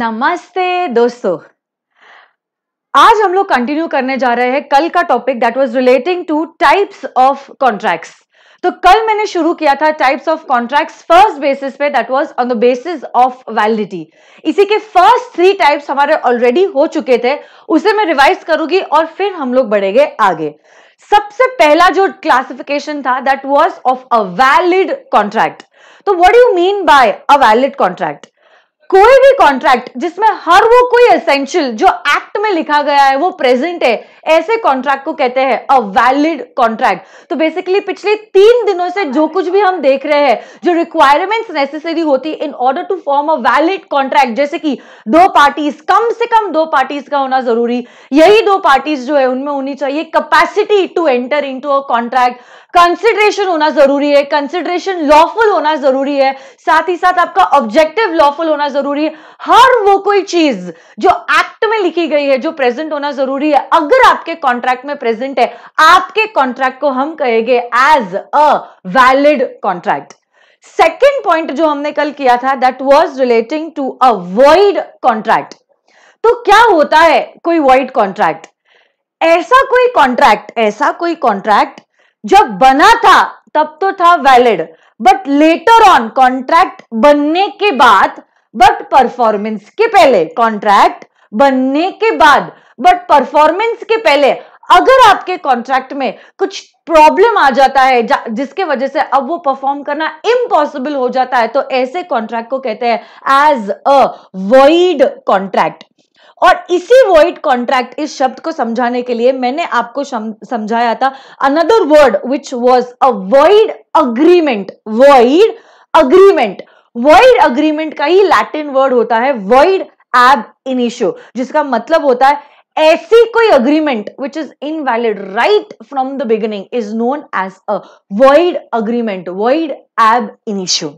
नमस्ते दोस्तों आज हम लोग कंटिन्यू करने जा रहे हैं कल का topic that was relating to types of contracts तो कल मैंने शुरू किया था types of contracts first basis पे that was on the basis of validity इसी के फर्स्ट थ्री टाइप्स हमारे ऑलरेडी हो चुके थे उसे मैं रिवाइज करूंगी और फिर हम लोग बढ़ेंगे आगे सबसे पहला जो क्लासिफिकेशन था that was of a valid contract तो what you mean by a valid contract कोई भी कॉन्ट्रैक्ट जिसमें हर वो कोई एसेंशियल जो एक्ट में लिखा गया है वो प्रेजेंट है ऐसे कॉन्ट्रैक्ट को कहते हैं अ वैलिड कॉन्ट्रैक्ट तो बेसिकली पिछले तीन दिनों से जो कुछ भी हम देख रहे हैं जो रिक्वायरमेंट्स नेसेसरी होती in order to form a valid contract जैसे कि दो पार्टीज कम से कम दो पार्टीज का होना जरूरी यही दो पार्टीज जो है उनमें होनी चाहिए capacity to enter in a contract consideration होना जरूरी है कंसिडरेशन लॉफुल होना जरूरी है साथ ही साथ आपका ऑब्जेक्टिव लॉफुल होना जरूरी है हर वो कोई चीज जो एक्ट में लिखी गई है जो प्रेजेंट होना जरूरी है अगर आपके कॉन्ट्रैक्ट में प्रेजेंट है आपके कॉन्ट्रैक्ट को हम कहेंगे as a valid contract second point जो हमने कल किया था that was relating to a void contract तो क्या होता है कोई वॉइड कॉन्ट्रैक्ट ऐसा कोई कॉन्ट्रैक्ट ऐसा कोई कॉन्ट्रैक्ट जब बना था तब तो था valid but later on contract बनने के बाद बट परफॉर्मेंस के पहले कॉन्ट्रैक्ट बनने के बाद बट परफॉर्मेंस के पहले अगर आपके कॉन्ट्रैक्ट में कुछ प्रॉब्लम आ जाता है जिसके वजह से अब वो परफॉर्म करना इम्पॉसिबल हो जाता है तो ऐसे कॉन्ट्रैक्ट को कहते हैं एज अ वॉइड कॉन्ट्रैक्ट और इसी वॉइड कॉन्ट्रैक्ट इस शब्द को समझाने के लिए मैंने आपको समझाया था another word which was a void agreement void agreement void agreement का ही लैटिन वर्ड होता है वॉइड एब इनिशियो जिसका मतलब होता है ऐसी कोई agreement which is invalid right from the beginning is known as a world agreement world ab initio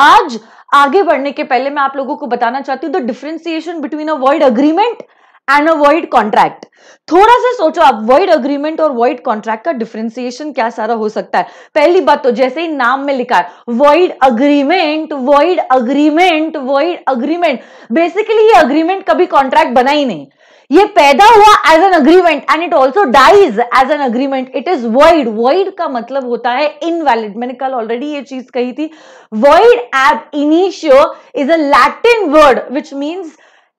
आज आगे बढ़ने के पहले मैं आप लोगों को बताना चाहती हूं the differentiation between a world agreement and a world contract थोड़ा सा सोचो आप वर्ल्ड अग्रीमेंट और वर्ल्ड कॉन्ट्रैक्ट का डिफ्रेंसिएशन क्या सारा हो सकता है पहली बात तो जैसे ही नाम में लिखा है world agreement world agreement world agreement basically ये अग्रीमेंट कभी कॉन्ट्रैक्ट बना ही नहीं ये पैदा हुआ as an agreement and it also dies as an agreement it is void void का मतलब होता है इनवैलिड मैंने कल ऑलरेडी ये चीज कही थी void ab initio is a Latin word which means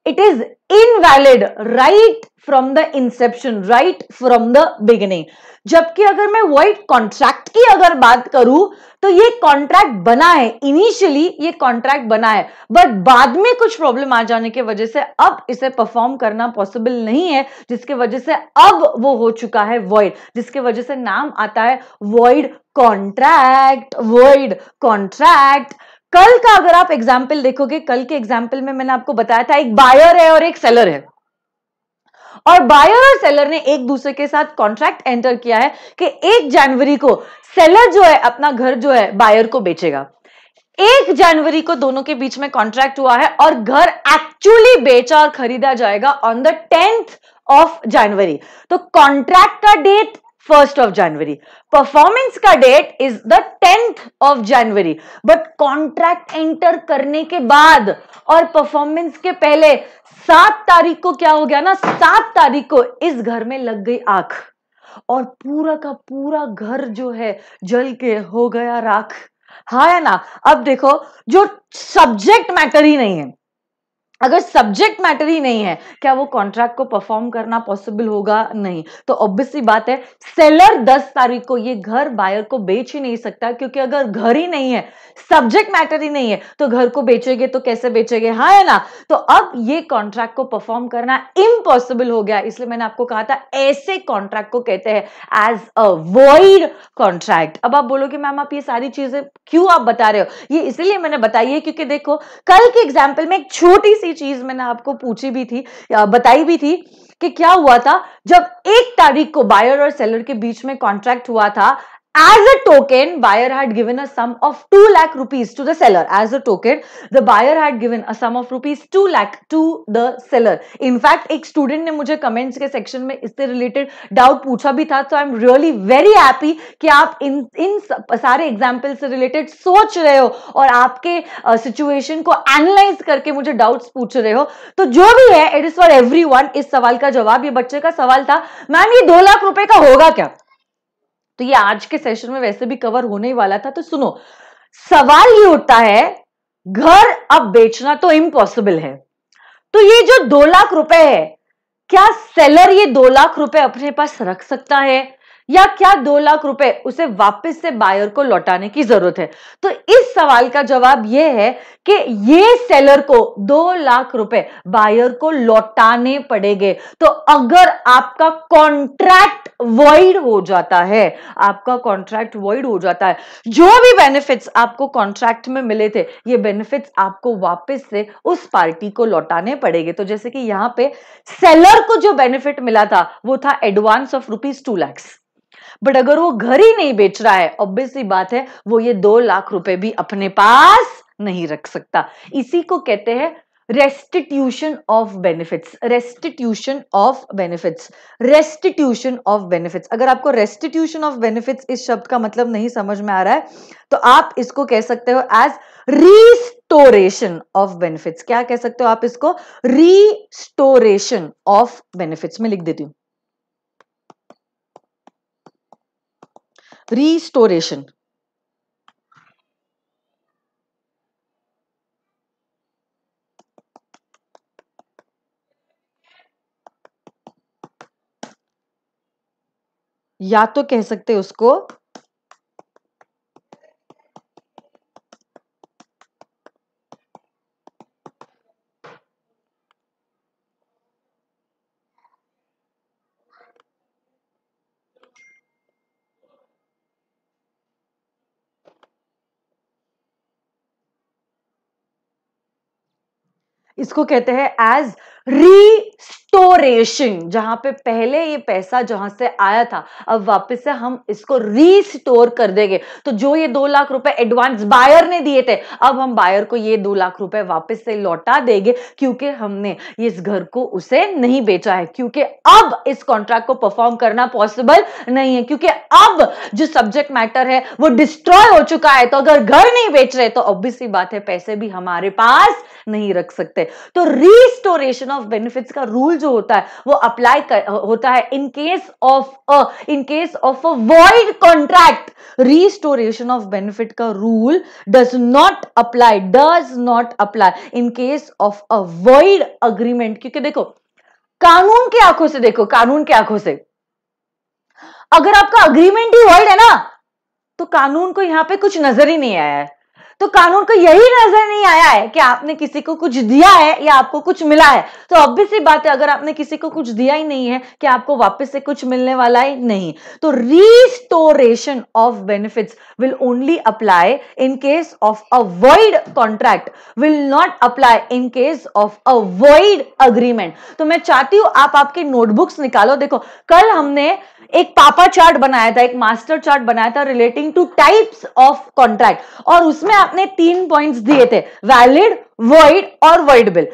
it is invalid right from the inception right from the beginning जबकि अगर मैं वाइट कॉन्ट्रैक्ट की अगर बात करूं तो ये कॉन्ट्रैक्ट बना है इनिशियली ये कॉन्ट्रैक्ट बना है बट बाद में कुछ प्रॉब्लम आ जाने की वजह से अब इसे परफॉर्म करना पॉसिबल नहीं है जिसके वजह से अब वो हो चुका है वॉइड जिसके वजह से नाम आता है वॉइड कॉन्ट्रैक्ट वॉइड कॉन्ट्रैक्ट कल का अगर आप एग्जाम्पल देखोगे कल के एग्जाम्पल में मैंने आपको बताया था एक बायर है और एक सेलर है और बायर और सेलर ने एक दूसरे के साथ कॉन्ट्रैक्ट एंटर किया है कि एक जनवरी को सेलर जो है अपना घर जो है बायर को बेचेगा एक जनवरी को दोनों के बीच में कॉन्ट्रैक्ट हुआ है और घर एक्चुअली बेचा और खरीदा जाएगा on the tenth of January तो कॉन्ट्रैक्ट का date first of January performance का date is the tenth of January but contract enter करने के बाद और परफॉर्मेंस के पहले सात तारीख को क्या हो गया ना सात तारीख को इस घर में लग गई आंख और पूरा का पूरा घर जो है जल के हो गया राख हा है ना अब देखो जो सब्जेक्ट मैटर ही नहीं है अगर सब्जेक्ट मैटर ही नहीं है क्या वो कॉन्ट्रैक्ट को परफॉर्म करना पॉसिबल होगा नहीं तो ऑब्वियसली बात है सेलर 10 तारीख को ये घर बायर को बेच ही नहीं सकता क्योंकि अगर घर ही नहीं है सब्जेक्ट मैटर ही नहीं है तो घर को बेचेंगे तो कैसे बेचेंगे हाँ है ना तो अब ये कॉन्ट्रैक्ट को परफॉर्म करना इम्पॉसिबल हो गया इसलिए मैंने आपको कहा था ऐसे कॉन्ट्रैक्ट को कहते हैं एज अ वर्ल्ड कॉन्ट्रैक्ट अब आप बोलोगे मैम आप ये सारी चीजें क्यों आप बता रहे हो ये इसीलिए मैंने बताई है क्योंकि देखो कल के एग्जाम्पल में एक छोटी सी सी चीज मैंने आपको पूछी भी थी या बताई भी थी कि क्या हुआ था जब एक तारीख को बायर और सेलर के बीच में कॉन्ट्रैक्ट हुआ था As a token, buyer had given a sum of 2 lakh rupees to the seller. As a token, the buyer had given a sum of rupees 2 lakh to the seller. In fact, एक student ने मुझे comments के section में इससे related doubt पूछा भी था तो I am really very happy कि आप इन इन सारे एग्जाम्पल से रिलेटेड सोच रहे हो और आपके सिचुएशन uh, को एनालाइज करके मुझे डाउट्स पूछ रहे हो तो जो भी है इट इज फॉर एवरी इस सवाल का जवाब ये बच्चे का सवाल था मैम ये दो लाख रुपए का होगा क्या तो ये आज के सेशन में वैसे भी कवर होने ही वाला था तो सुनो सवाल ये उठता है घर अब बेचना तो इम्पॉसिबल है तो ये जो दो लाख रुपए है क्या सेलर ये दो लाख रुपए अपने पास रख सकता है या क्या दो लाख रुपए उसे वापस से बायर को लौटाने की जरूरत है तो इस सवाल का जवाब यह है कि ये सेलर को दो लाख रुपए बायर को लौटाने पड़ेंगे तो अगर आपका कॉन्ट्रैक्ट वॉइड हो जाता है आपका कॉन्ट्रैक्ट वॉइड हो जाता है जो भी बेनिफिट्स आपको कॉन्ट्रैक्ट में मिले थे ये बेनिफिट्स आपको वापस से उस पार्टी को लौटाने पड़ेंगे तो जैसे कि यहां पे सेलर को जो बेनिफिट मिला था वो था advance of rupees two lakhs but अगर वो घर ही नहीं बेच रहा है ऑब्वियसली बात है वो ये दो लाख रुपए भी अपने पास नहीं रख सकता इसी को कहते हैं restitution of benefits restitution of benefits restitution of benefits अगर आपको रेस्टिट्यूशन ऑफ बेनिफिट्स इस शब्द का मतलब नहीं समझ में आ रहा है तो आप इसको कह सकते हो एज रीस्टोरेशन ऑफ बेनिफिट्स क्या कह सकते हो आप इसको रीस्टोरेशन ऑफ बेनिफिट्स में लिख देती हूँ रीस्टोरेशन या तो कह सकते उसको इसको कहते हैं एज री रिस्टोरेशन जहां पे पहले ये पैसा जहां से आया था अब वापस से हम इसको रिस्टोर कर देंगे तो जो ये दो लाख रुपए एडवांस बायर ने दिए थे अब हम बायर को ये दो लाख रुपए वापस से लौटा देंगे क्योंकि हमने इस घर को उसे नहीं बेचा है क्योंकि अब इस कॉन्ट्रैक्ट को परफॉर्म करना पॉसिबल नहीं है क्योंकि अब जो सब्जेक्ट मैटर है वो डिस्ट्रॉय हो चुका है तो अगर घर नहीं बेच रहे तो ऑब्वियसली बात है पैसे भी हमारे पास नहीं रख सकते तो रिस्टोरेशन ऑफ बेनिफिट्स का रूल जो होता होता है वो अप्लाई होता है in case of a in case of a void contract restoration of benefit का rule does not apply does not apply in case of a void agreement क्योंकि देखो कानून की आंखों से देखो कानून की आंखों से अगर आपका अग्रीमेंट ही वॉइड है ना तो कानून को यहां पे कुछ नजर ही नहीं आया है तो कानून को यही नजर नहीं आया है कि आपने किसी को कुछ दिया है या आपको कुछ मिला है तो ऑब्वियस सी बात है अगर आपने किसी को कुछ दिया ही नहीं है कि आपको वापस से कुछ मिलने वाला ही नहीं तो restoration of benefits will only apply in case of a world contract will not apply in case of a world agreement तो मैं चाहती हूं आप आपके नोटबुक्स निकालो देखो कल हमने एक पापा चार्ट बनाया था एक मास्टर चार्ट बनाया था relating to types of contract और उसमें आपने तीन पॉइंट्स दिए थे वैलिड वर्ड और वर्ड बिल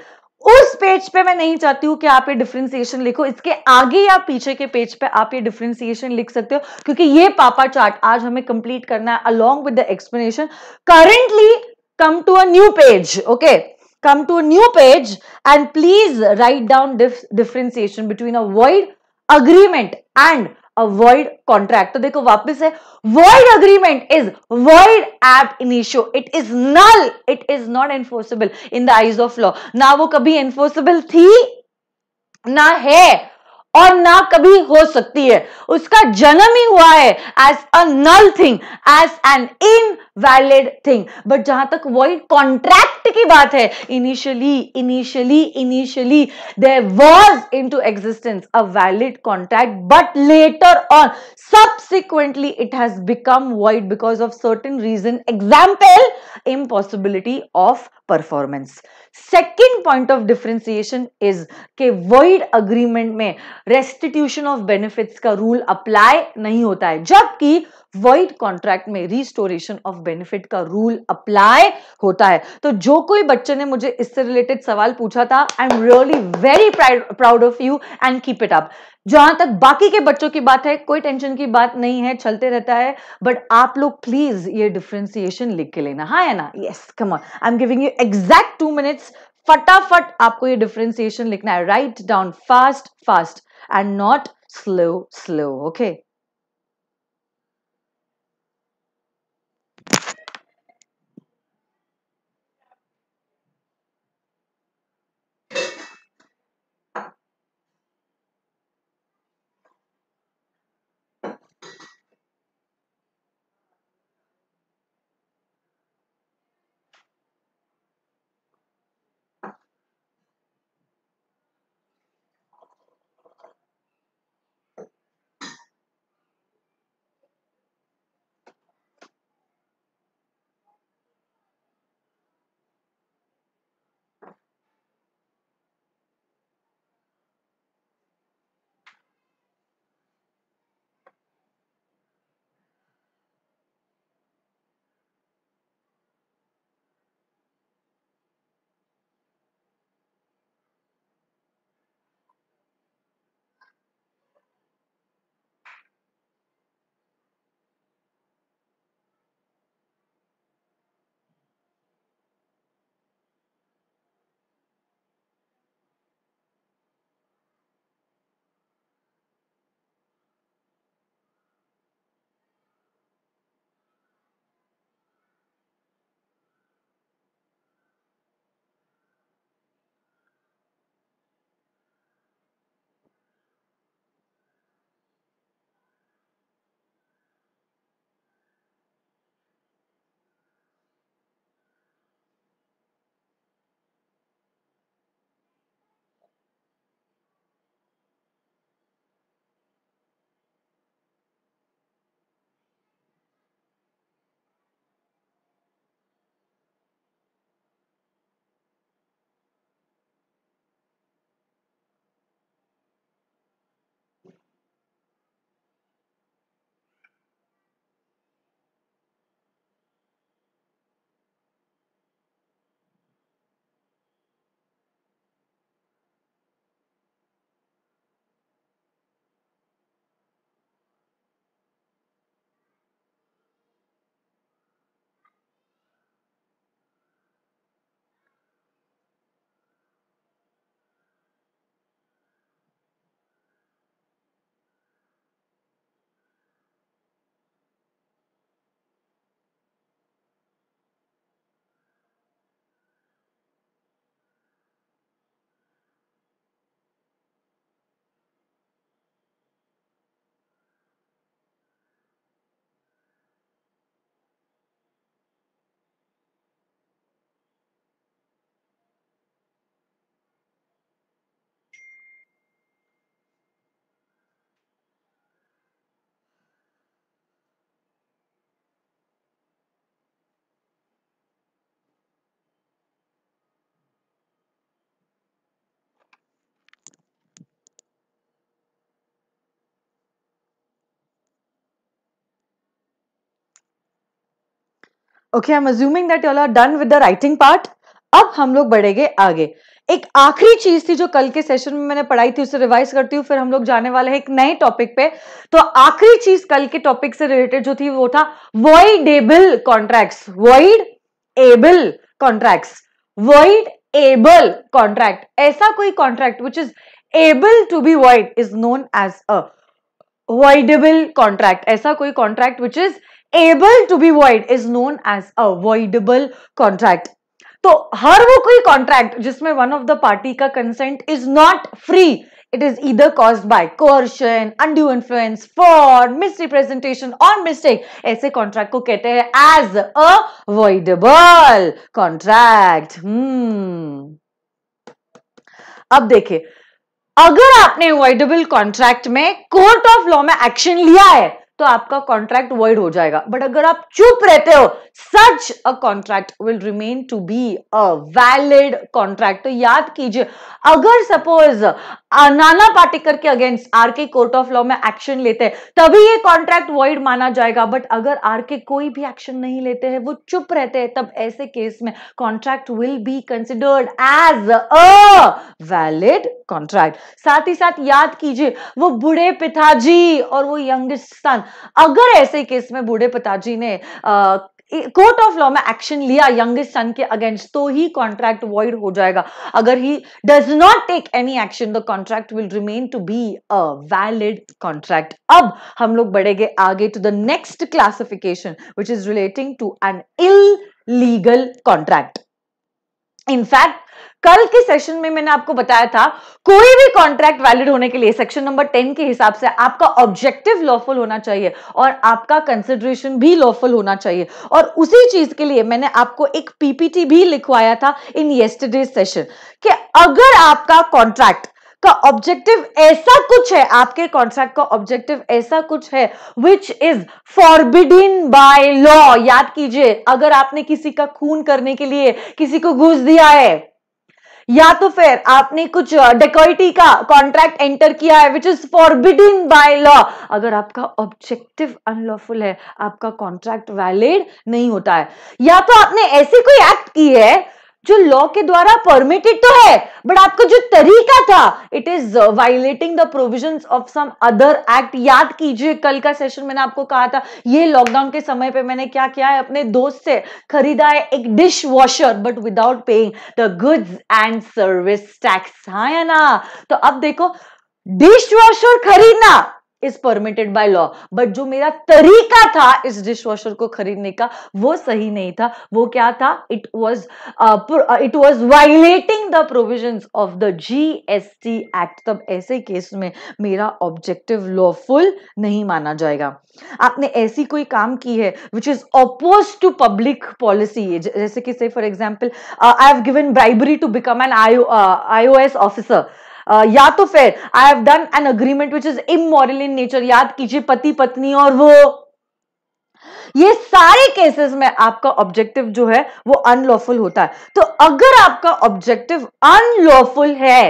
उस पेज पे मैं नहीं चाहती हूं कि आप ये डिफ्रेंसिएशन लिखो इसके आगे या पीछे के पेज पे आप ये डिफ्रेंसिएशन लिख सकते हो क्योंकि ये पापा चार्ट आज हमें कंप्लीट करना है along with the explanation currently come to a new page okay come to a new page and please write down differentiation between a word agreement and a void contract तो देखो वापस है void agreement is void at initio it is null it is not enforceable in the eyes of law ना वो कभी enforceable थी ना है और ना कभी हो सकती है उसका जन्म ही हुआ है as a null thing as an valid thing but जहां तक वही कॉन्ट्रैक्ट की बात है initially initially initially there was into existence a valid contract but later on subsequently it has become void because of certain reason example impossibility of performance second point of differentiation is के world agreement में restitution of benefits का rule apply नहीं होता है जबकि world contract में restoration of benefit का rule apply होता है तो जो कोई बच्चे ने मुझे इससे रिलेटेड सवाल पूछा था I am really very proud of you and keep it up जहां तक बाकी के बच्चों की बात है कोई टेंशन की बात नहीं है चलते रहता है बट आप लोग प्लीज ये डिफ्रेंसिएशन लिख के लेना हाँ है ना yes come on I am giving you exact two minutes फटाफट आपको ये डिफ्रेंसिएशन लिखना है write down fast fast and not slow slow okay okay I am assuming that you are done with the writing part अब हम लोग बढ़ेंगे आगे एक आखिरी चीज थी जो कल के सेशन में मैंने पढ़ाई थी उसे रिवाइज करती हूँ फिर हम लोग जाने वाले हैं एक नए टॉपिक पे तो आखिरी चीज कल के टॉपिक से रिलेटेड जो थी वो था able contract voidable contract voidable contract ऐसा कोई contract which is able to be void is known as a voidable contract ऐसा कोई contract which is able to be void is known as a voidable contract तो हर वो कोई contract जिसमें one of the party का consent is not free it is either cause by coercion undue influence for misrepresentation और mistake ऐसे contract को कहते हैं एज वॉइडेबल कॉन्ट्रैक्ट अब देखिए अगर आपने अवॉइडेबल कॉन्ट्रैक्ट में कोर्ट ऑफ लॉ में एक्शन लिया है तो आपका कॉन्ट्रैक्ट वॉइड हो जाएगा बट अगर आप चुप रहते हो such a contract will remain to be a valid contract तो याद कीजिए अगर सपोज नाना पाटेकर के अगेंस्ट आर के कोर्ट ऑफ लॉ में एक्शन लेते हैं तभी ये कॉन्ट्रैक्ट वॉइड माना जाएगा बट अगर आर के कोई भी एक्शन नहीं लेते हैं वो चुप रहते हैं तब ऐसे केस में contract will be considered as a valid contract साथ ही साथ याद कीजिए वो बूढ़े पिताजी और वो यंगेस्ट सन अगर ऐसे केस में बूढ़े पिताजी ने आ, कोर्ट ऑफ लॉ में एक्शन लिया यंगेस्ट सन के अगेंस्ट तो ही कॉन्ट्रैक्ट वॉइड हो जाएगा अगर he does not take any action the contract will remain to be a valid contract अब हम लोग बढ़ेंगे आगे to the next classification which is relating to an illegal contract in fact कल के सेशन में मैंने आपको बताया था कोई भी कॉन्ट्रैक्ट वैलिड होने के लिए सेक्शन नंबर टेन के हिसाब से आपका ऑब्जेक्टिव लॉफुल होना चाहिए और आपका कंसिडरेशन भी लॉफुल होना चाहिए और उसी चीज के लिए मैंने आपको एक पीपीटी भी लिखवाया था इन येस्टरडे सेशन कि अगर आपका कॉन्ट्रैक्ट का ऑब्जेक्टिव ऐसा कुछ है आपके कॉन्ट्रैक्ट का ऑब्जेक्टिव ऐसा कुछ है which is forbidden by law याद कीजिए अगर आपने किसी का खून करने के लिए किसी को घूस दिया है या तो फिर आपने कुछ डेकोइटी का कॉन्ट्रैक्ट एंटर किया है which is forbidden by law अगर आपका ऑब्जेक्टिव अनलॉफुल है आपका कॉन्ट्रैक्ट वैलिड नहीं होता है या तो आपने ऐसी कोई एक्ट की है जो लॉ के द्वारा परमिटेड तो है बट आपका जो तरीका था it is violating the provision of some other act याद कीजिए कल का सेशन मैंने आपको कहा था ये लॉकडाउन के समय पे मैंने क्या किया है अपने दोस्त से खरीदा है एक dish washer but without paying the goods and service tax हाँ या ना तो अब देखो डिश वॉशर खरीदना is permitted by law but जो मेरा तरीका था इस डिश वॉशर को खरीदने का वो सही नहीं था वो क्या था it was it was violating the provision of the G S T act तब ऐसे केस में मेरा ऑब्जेक्टिव लॉफुल नहीं माना जाएगा आपने ऐसी कोई काम की है which is oppose to public policy जैसे कि से for example I have given bribery to become an I O S officer Uh, या तो फिर I have done an agreement which is immoral in nature याद कीजिए पति पत्नी और वो ये सारे केसेस में आपका ऑब्जेक्टिव जो है वो अनलॉफुल होता है तो अगर आपका ऑब्जेक्टिव अनलॉफुल है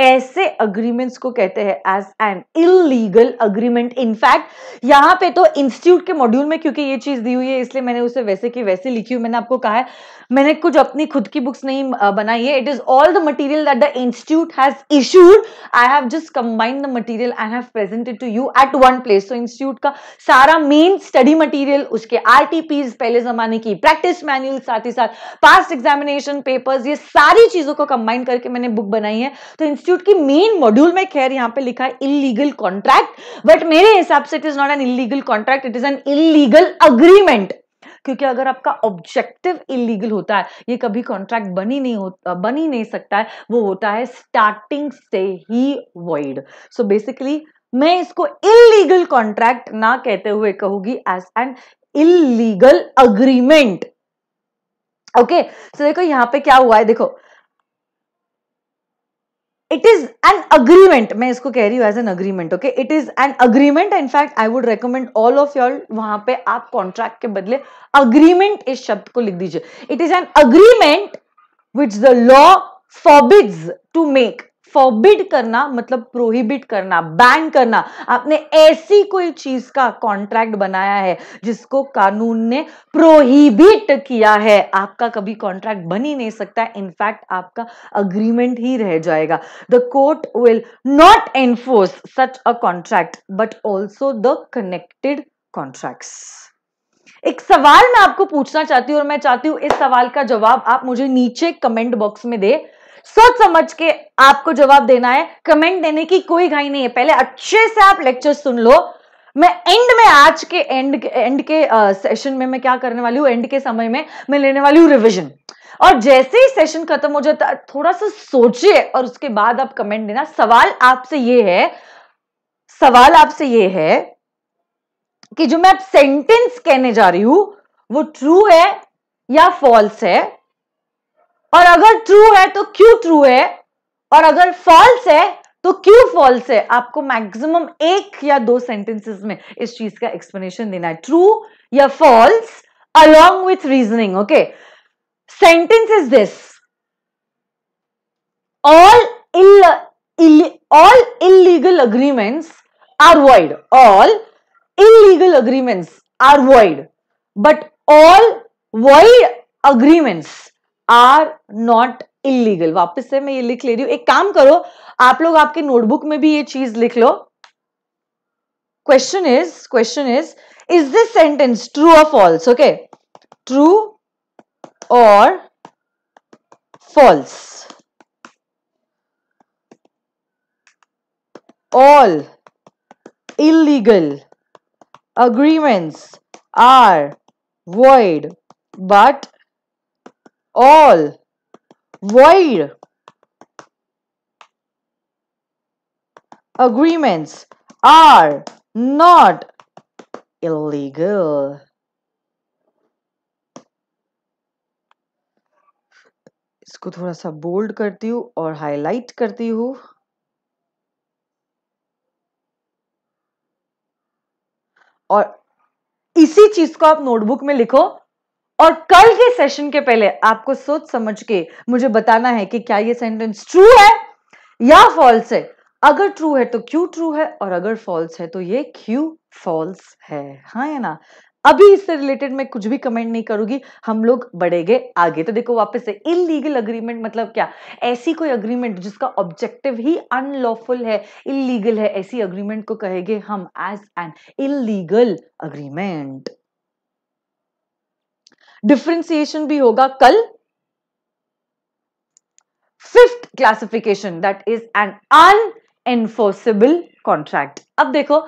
ऐसे अग्रीमेंट्स को कहते हैं as an illegal agreement in fact यहां पे तो इंस्टीट्यूट के मॉड्यूल में क्योंकि ये चीज दी हुई है इसलिए मैंने उसे वैसे की वैसे लिखी हुई मैंने आपको कहा है मैंने कुछ अपनी खुद की बुक्स नहीं बनाई है it is all the material that the institute has issued I have just combined the material I have presented to you at one place तो इंस्टीट्यूट का सारा मेन स्टडी मटीरियल उसके आर पहले जमाने की प्रैक्टिस मैन्यूल साथ ही साथ पास्ट एग्जामिनेशन पेपर्स ये सारी चीजों को कंबाइन करके मैंने बुक बनाई है तो इंस्टीट्यूट इंस्टीट्यूट की मेन मॉड्यूल में खैर यहाँ पे लिखा है इलीगल कॉन्ट्रैक्ट बट मेरे हिसाब से it is not an illegal contract it is an illegal agreement क्योंकि अगर आपका ऑब्जेक्टिव इलीगल होता है ये कभी कॉन्ट्रैक्ट बनी नहीं होता बनी नहीं सकता है वो होता है स्टार्टिंग से ही वॉइड सो बेसिकली मैं इसको इलीगल कॉन्ट्रैक्ट ना कहते हुए कहूंगी as an illegal agreement okay so देखो यहां पे क्या हुआ है देखो इट इज एन अग्रीमेंट मैं इसको कह रही हूँ as an agreement okay it is an agreement in fact I would recommend all of your वहां पे आप कॉन्ट्रैक्ट के बदले अग्रीमेंट इस शब्द को लिख दीजिए it is an agreement which the law forbids to make forbid करना मतलब प्रोहिबिट करना बैन करना आपने ऐसी कोई चीज का कॉन्ट्रैक्ट बनाया है जिसको कानून ने प्रोहिबिट किया है आपका कभी कॉन्ट्रैक्ट बन ही नहीं सकता इनफैक्ट आपका अग्रीमेंट ही रह जाएगा the court will not enforce such a contract but also the connected contracts एक सवाल मैं आपको पूछना चाहती हूं और मैं चाहती हूं इस सवाल का जवाब आप मुझे नीचे कमेंट बॉक्स में दे सोच समझ के आपको जवाब देना है कमेंट देने की कोई घाई नहीं है पहले अच्छे से आप लेक्चर सुन लो मैं एंड में आज के एंड एंड के सेशन में मैं क्या करने वाली हूं एंड के समय में मैं लेने वाली हूं रिविजन और जैसे ही सेशन खत्म हो जाता है थोड़ा सा सोचिए और उसके बाद आप कमेंट देना सवाल आपसे ये है सवाल आपसे ये है कि जो मैं आप सेंटेंस कहने जा रही हूं वो ट्रू है या फॉल्स है और अगर ट्रू है तो क्यू ट्रू है और अगर फॉल्स है तो क्यू फॉल्स है आपको मैक्सिमम एक या दो सेंटेंसेस में इस चीज का एक्सप्लेनेशन देना है ट्रू या false along with reasoning okay sentence is this all ill all illegal agreements are void all illegal agreements are void but all void agreements are not illegal वापस से मैं ये लिख ले रही हूं एक काम करो आप लोग आपके नोटबुक में भी ये चीज लिख लो question is question is is this sentence true और फॉल्स ओके ट्रू और false all illegal agreements are void but all void agreements are not illegal. इसको थोड़ा सा बोल्ड करती हूँ और हाईलाइट करती हूँ और इसी चीज को आप नोटबुक में लिखो और कल के सेशन के पहले आपको सोच समझ के मुझे बताना है कि क्या ये सेंटेंस ट्रू है या फॉल्स है अगर ट्रू है तो क्यू ट्रू है और अगर फॉल्स है तो ये क्यू फॉल्स है हाँ या ना अभी इससे रिलेटेड मैं कुछ भी कमेंट नहीं करूंगी हम लोग बढ़ेंगे आगे तो देखो वापस से इलीगल अग्रीमेंट मतलब क्या ऐसी कोई अग्रीमेंट जिसका ऑब्जेक्टिव ही अनलॉफुल है इलीगल है ऐसी अग्रीमेंट को कहेंगे हम as an illegal agreement differentiation भी होगा कल fifth classification that is an unenforceable contract अब देखो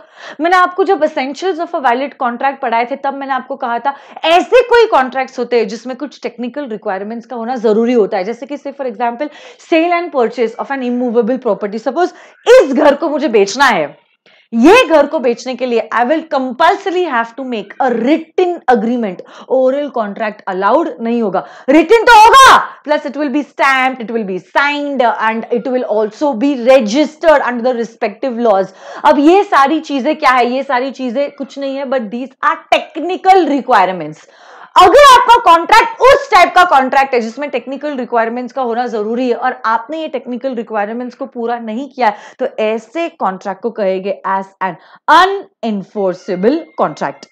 मैंने आपको जब essential of a valid contract पढ़ाए थे तब मैंने आपको कहा था ऐसे कोई कॉन्ट्रैक्ट होते हैं जिसमें कुछ टेक्निकल रिक्वायरमेंट्स का होना जरूरी होता है जैसे कि से for example sale and purchase of an immovable property suppose इस घर को मुझे बेचना है ये घर को बेचने के लिए I will compulsory have to make a written agreement oral contract allowed नहीं होगा रिटिन तो होगा plus it will be stamp it will be signed and it will also be registered under the respective laws अब ये सारी चीजें क्या है ये सारी चीजें कुछ नहीं है but these are technical requirements अगर आपका कॉन्ट्रैक्ट उस टाइप का कॉन्ट्रैक्ट है जिसमें टेक्निकल रिक्वायरमेंट्स का होना जरूरी है और आपने ये टेक्निकल रिक्वायरमेंट्स को पूरा नहीं किया है तो ऐसे कॉन्ट्रैक्ट को कहेंगे as an unenforceable contract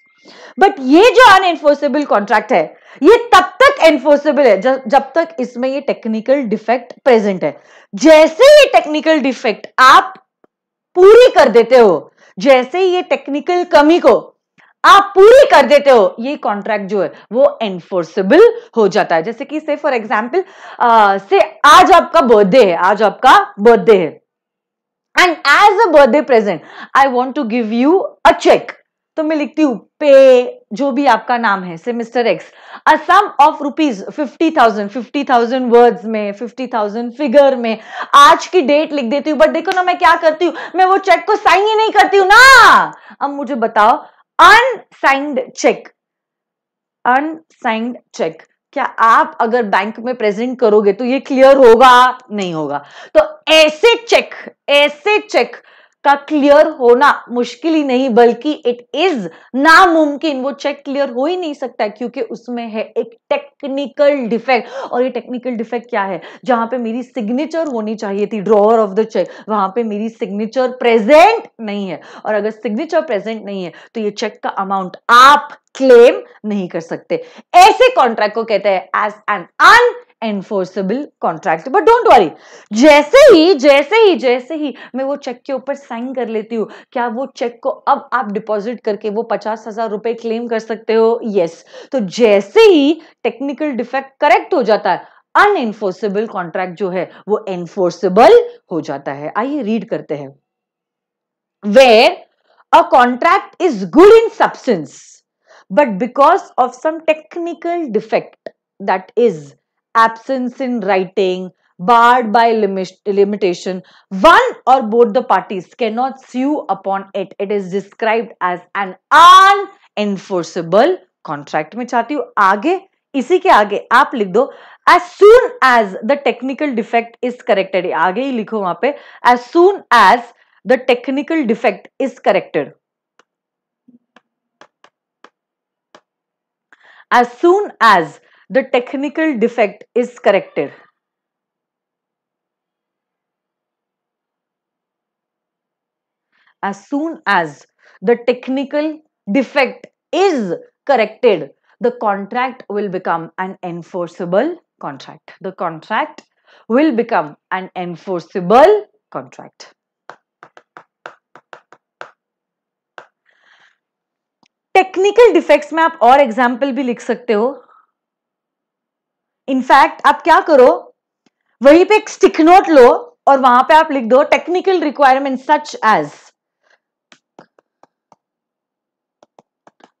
but ये जो अनएनफोर्सेबल कॉन्ट्रैक्ट है ये तब तक एनफोर्सेबल है जब तक इसमें ये टेक्निकल डिफेक्ट प्रेजेंट है जैसे ये टेक्निकल डिफेक्ट आप पूरी कर देते हो जैसे ये टेक्निकल कमी को आप पूरी कर देते हो ये कॉन्ट्रैक्ट जो है वो एनफोर्सेबल हो जाता है जैसे कि से फॉर एग्जाम्पल से आज आपका बर्थडे है आज आपका बर्थडे है and as a birthday present I want to give you a cheque तो मैं लिखती हूं पे जो भी आपका नाम है से mister X a sum of rupees fifty thousand fifty thousand words में फिफ्टी थाउजेंड फिगर में आज की डेट लिख देती हूँ बट देखो ना मैं क्या करती हूँ मैं वो चेक को साइन ही नहीं करती हूँ ना अब मुझे बताओ अनसाइंड चेक अनसाइंड चेक क्या आप अगर बैंक में प्रेजेंट करोगे तो ये क्लियर होगा नहीं होगा तो ऐसे चेक ऐसे चेक का क्लियर होना मुश्किल ही नहीं बल्कि इट इज नामुमकिन वो चेक क्लियर हो ही नहीं सकता क्योंकि उसमें है एक टेक्निकल डिफेक्ट और ये टेक्निकल डिफेक्ट क्या है जहां पे मेरी सिग्नेचर होनी चाहिए थी ड्रॉअर ऑफ द चेक वहां पे मेरी सिग्नेचर प्रेजेंट नहीं है और अगर सिग्नेचर प्रेजेंट नहीं है तो ये चेक का अमाउंट आप क्लेम नहीं कर सकते ऐसे कॉन्ट्रैक्ट को कहते हैं as an unenforceable contract but don't worry जैसे ही जैसे ही जैसे ही मैं वो चेक के ऊपर साइन कर लेती हूँ क्या वो चेक को अब आप डिपॉजिट करके वो पचास हजार रुपए क्लेम कर सकते हो यस yes. तो जैसे ही टेक्निकल डिफेक्ट करेक्ट हो जाता है एनफोर्सेबल कॉन्ट्रैक्ट जो है वो एनफोर्सेबल हो जाता है आइए रीड करते हैं where a contract is good in substance but because of some technical defect that is absence in writing, barred by limit, limitation. One or both the parties cannot sue upon it. It is described as an unenforceable contract. मैं चाहती हूँ आगे इसी के आगे आप लिख दो as soon as the technical defect is corrected आगे ही लिखो वहां पे as soon as the technical defect is corrected as soon as the technical defect is corrected. As soon as the technical defect is corrected, the contract will become an enforceable contract. The contract will become an enforceable contract. Technical defects. में आप और example भी लिख सकते हो in fact आप क्या करो वहीं पे एक स्टिक नोट लो और वहां पे आप लिख दो technical requirement such as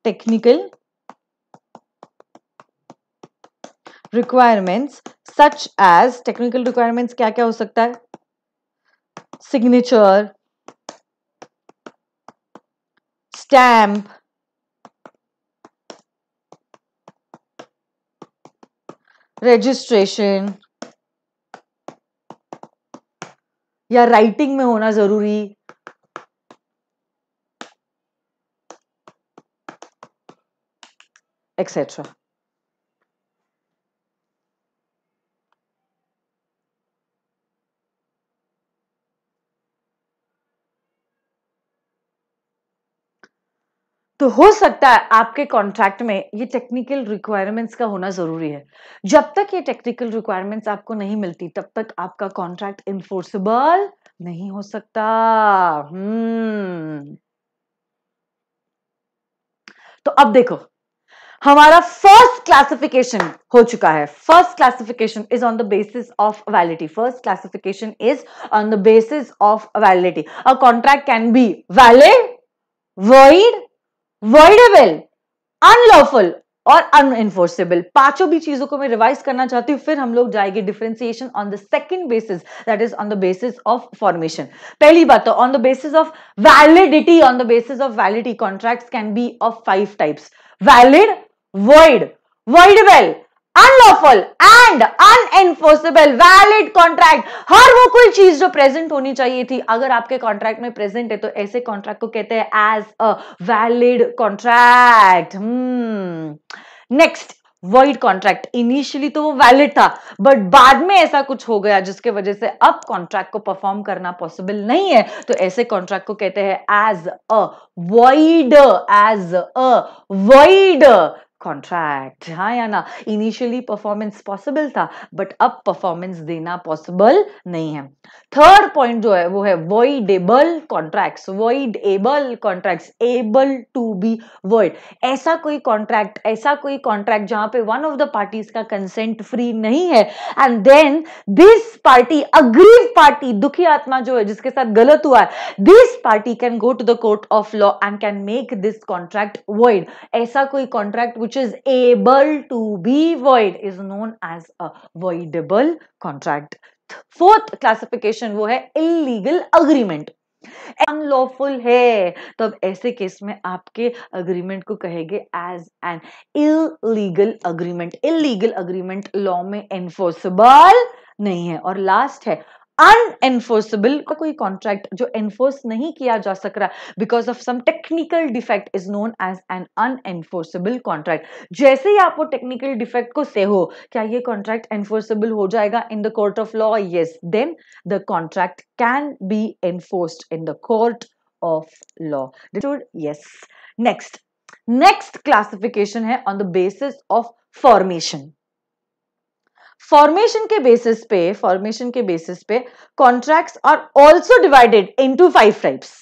technical requirements such as technical requirements क्या क्या हो सकता है सिग्नेचर स्टैम्प रजिस्ट्रेशन या राइटिंग में होना जरूरी एक्सेट्रा तो हो सकता है आपके कॉन्ट्रैक्ट में ये टेक्निकल रिक्वायरमेंट्स का होना जरूरी है जब तक ये टेक्निकल रिक्वायरमेंट्स आपको नहीं मिलती तब तक आपका कॉन्ट्रैक्ट इन्फोर्सिबल नहीं हो सकता हम्म तो अब देखो हमारा फर्स्ट क्लासिफिकेशन हो चुका है first classification is on the basis of validity first classification is on the basis of validity a contract can be valid void voidable unlawful और अनएनफोर्सेबल पांचों भी चीजों को मैं रिवाइज करना चाहती हूँ फिर हम लोग जाएंगे differentiation on the second basis that is on the basis of formation पहली बात तो on the basis of validity on the basis of validity contracts can be of five types valid void voidable unlawful and unenforceable valid contract हर वो कोई चीज जो present होनी चाहिए थी अगर आपके कॉन्ट्रैक्ट में प्रेजेंट है तो ऐसे कॉन्ट्रैक्ट को कहते हैं as a valid contract next void contract initially तो वो वैलिड था बट बाद में ऐसा कुछ हो गया जिसके वजह से अब कॉन्ट्रैक्ट को परफॉर्म करना पॉसिबल नहीं है तो ऐसे कॉन्ट्रैक्ट को कहते हैं as a void as a void contract हाँ या ना इनिशियली परफॉर्मेंस पॉसिबल था बट अब परफॉर्मेंस देना पॉसिबल नहीं है थर्ड पॉइंट जो है वो है voidable contract voidable contract able to be void ऐसा कोई कॉन्ट्रैक्ट ऐसा कोई कॉन्ट्रैक्ट जहां पे वन ऑफ द पार्टीज का कंसेंट फ्री नहीं है and then this party aggrieved party दुखी आत्मा जो है जिसके साथ गलत हुआ है this party can go to the court of law and can make this contract void ऐसा कोई contract which is able to be void is known as a voidable contract. fourth classification wo hai illegal agreement unlawful है तो अब ऐसे case में आपके agreement को कहेंगे as an illegal agreement illegal agreement law में एनफोर्सेबल नहीं है और लास्ट है अनएनफोर्सेबल कोई कॉन्ट्रैक्ट जो एनफोर्स नहीं किया जा सक रहा because of some technical defect is known as an unenforceable contract जैसे ही आप वो टेक्निकल डिफेक्ट को से हो क्या ये कॉन्ट्रैक्ट एनफोर्सेबल हो जाएगा in the court of law yes then the contract can be enforced in the court of law yes next next classification है on the basis of formation formation के basis पे फॉर्मेशन के basis पे contracts are also divided into five types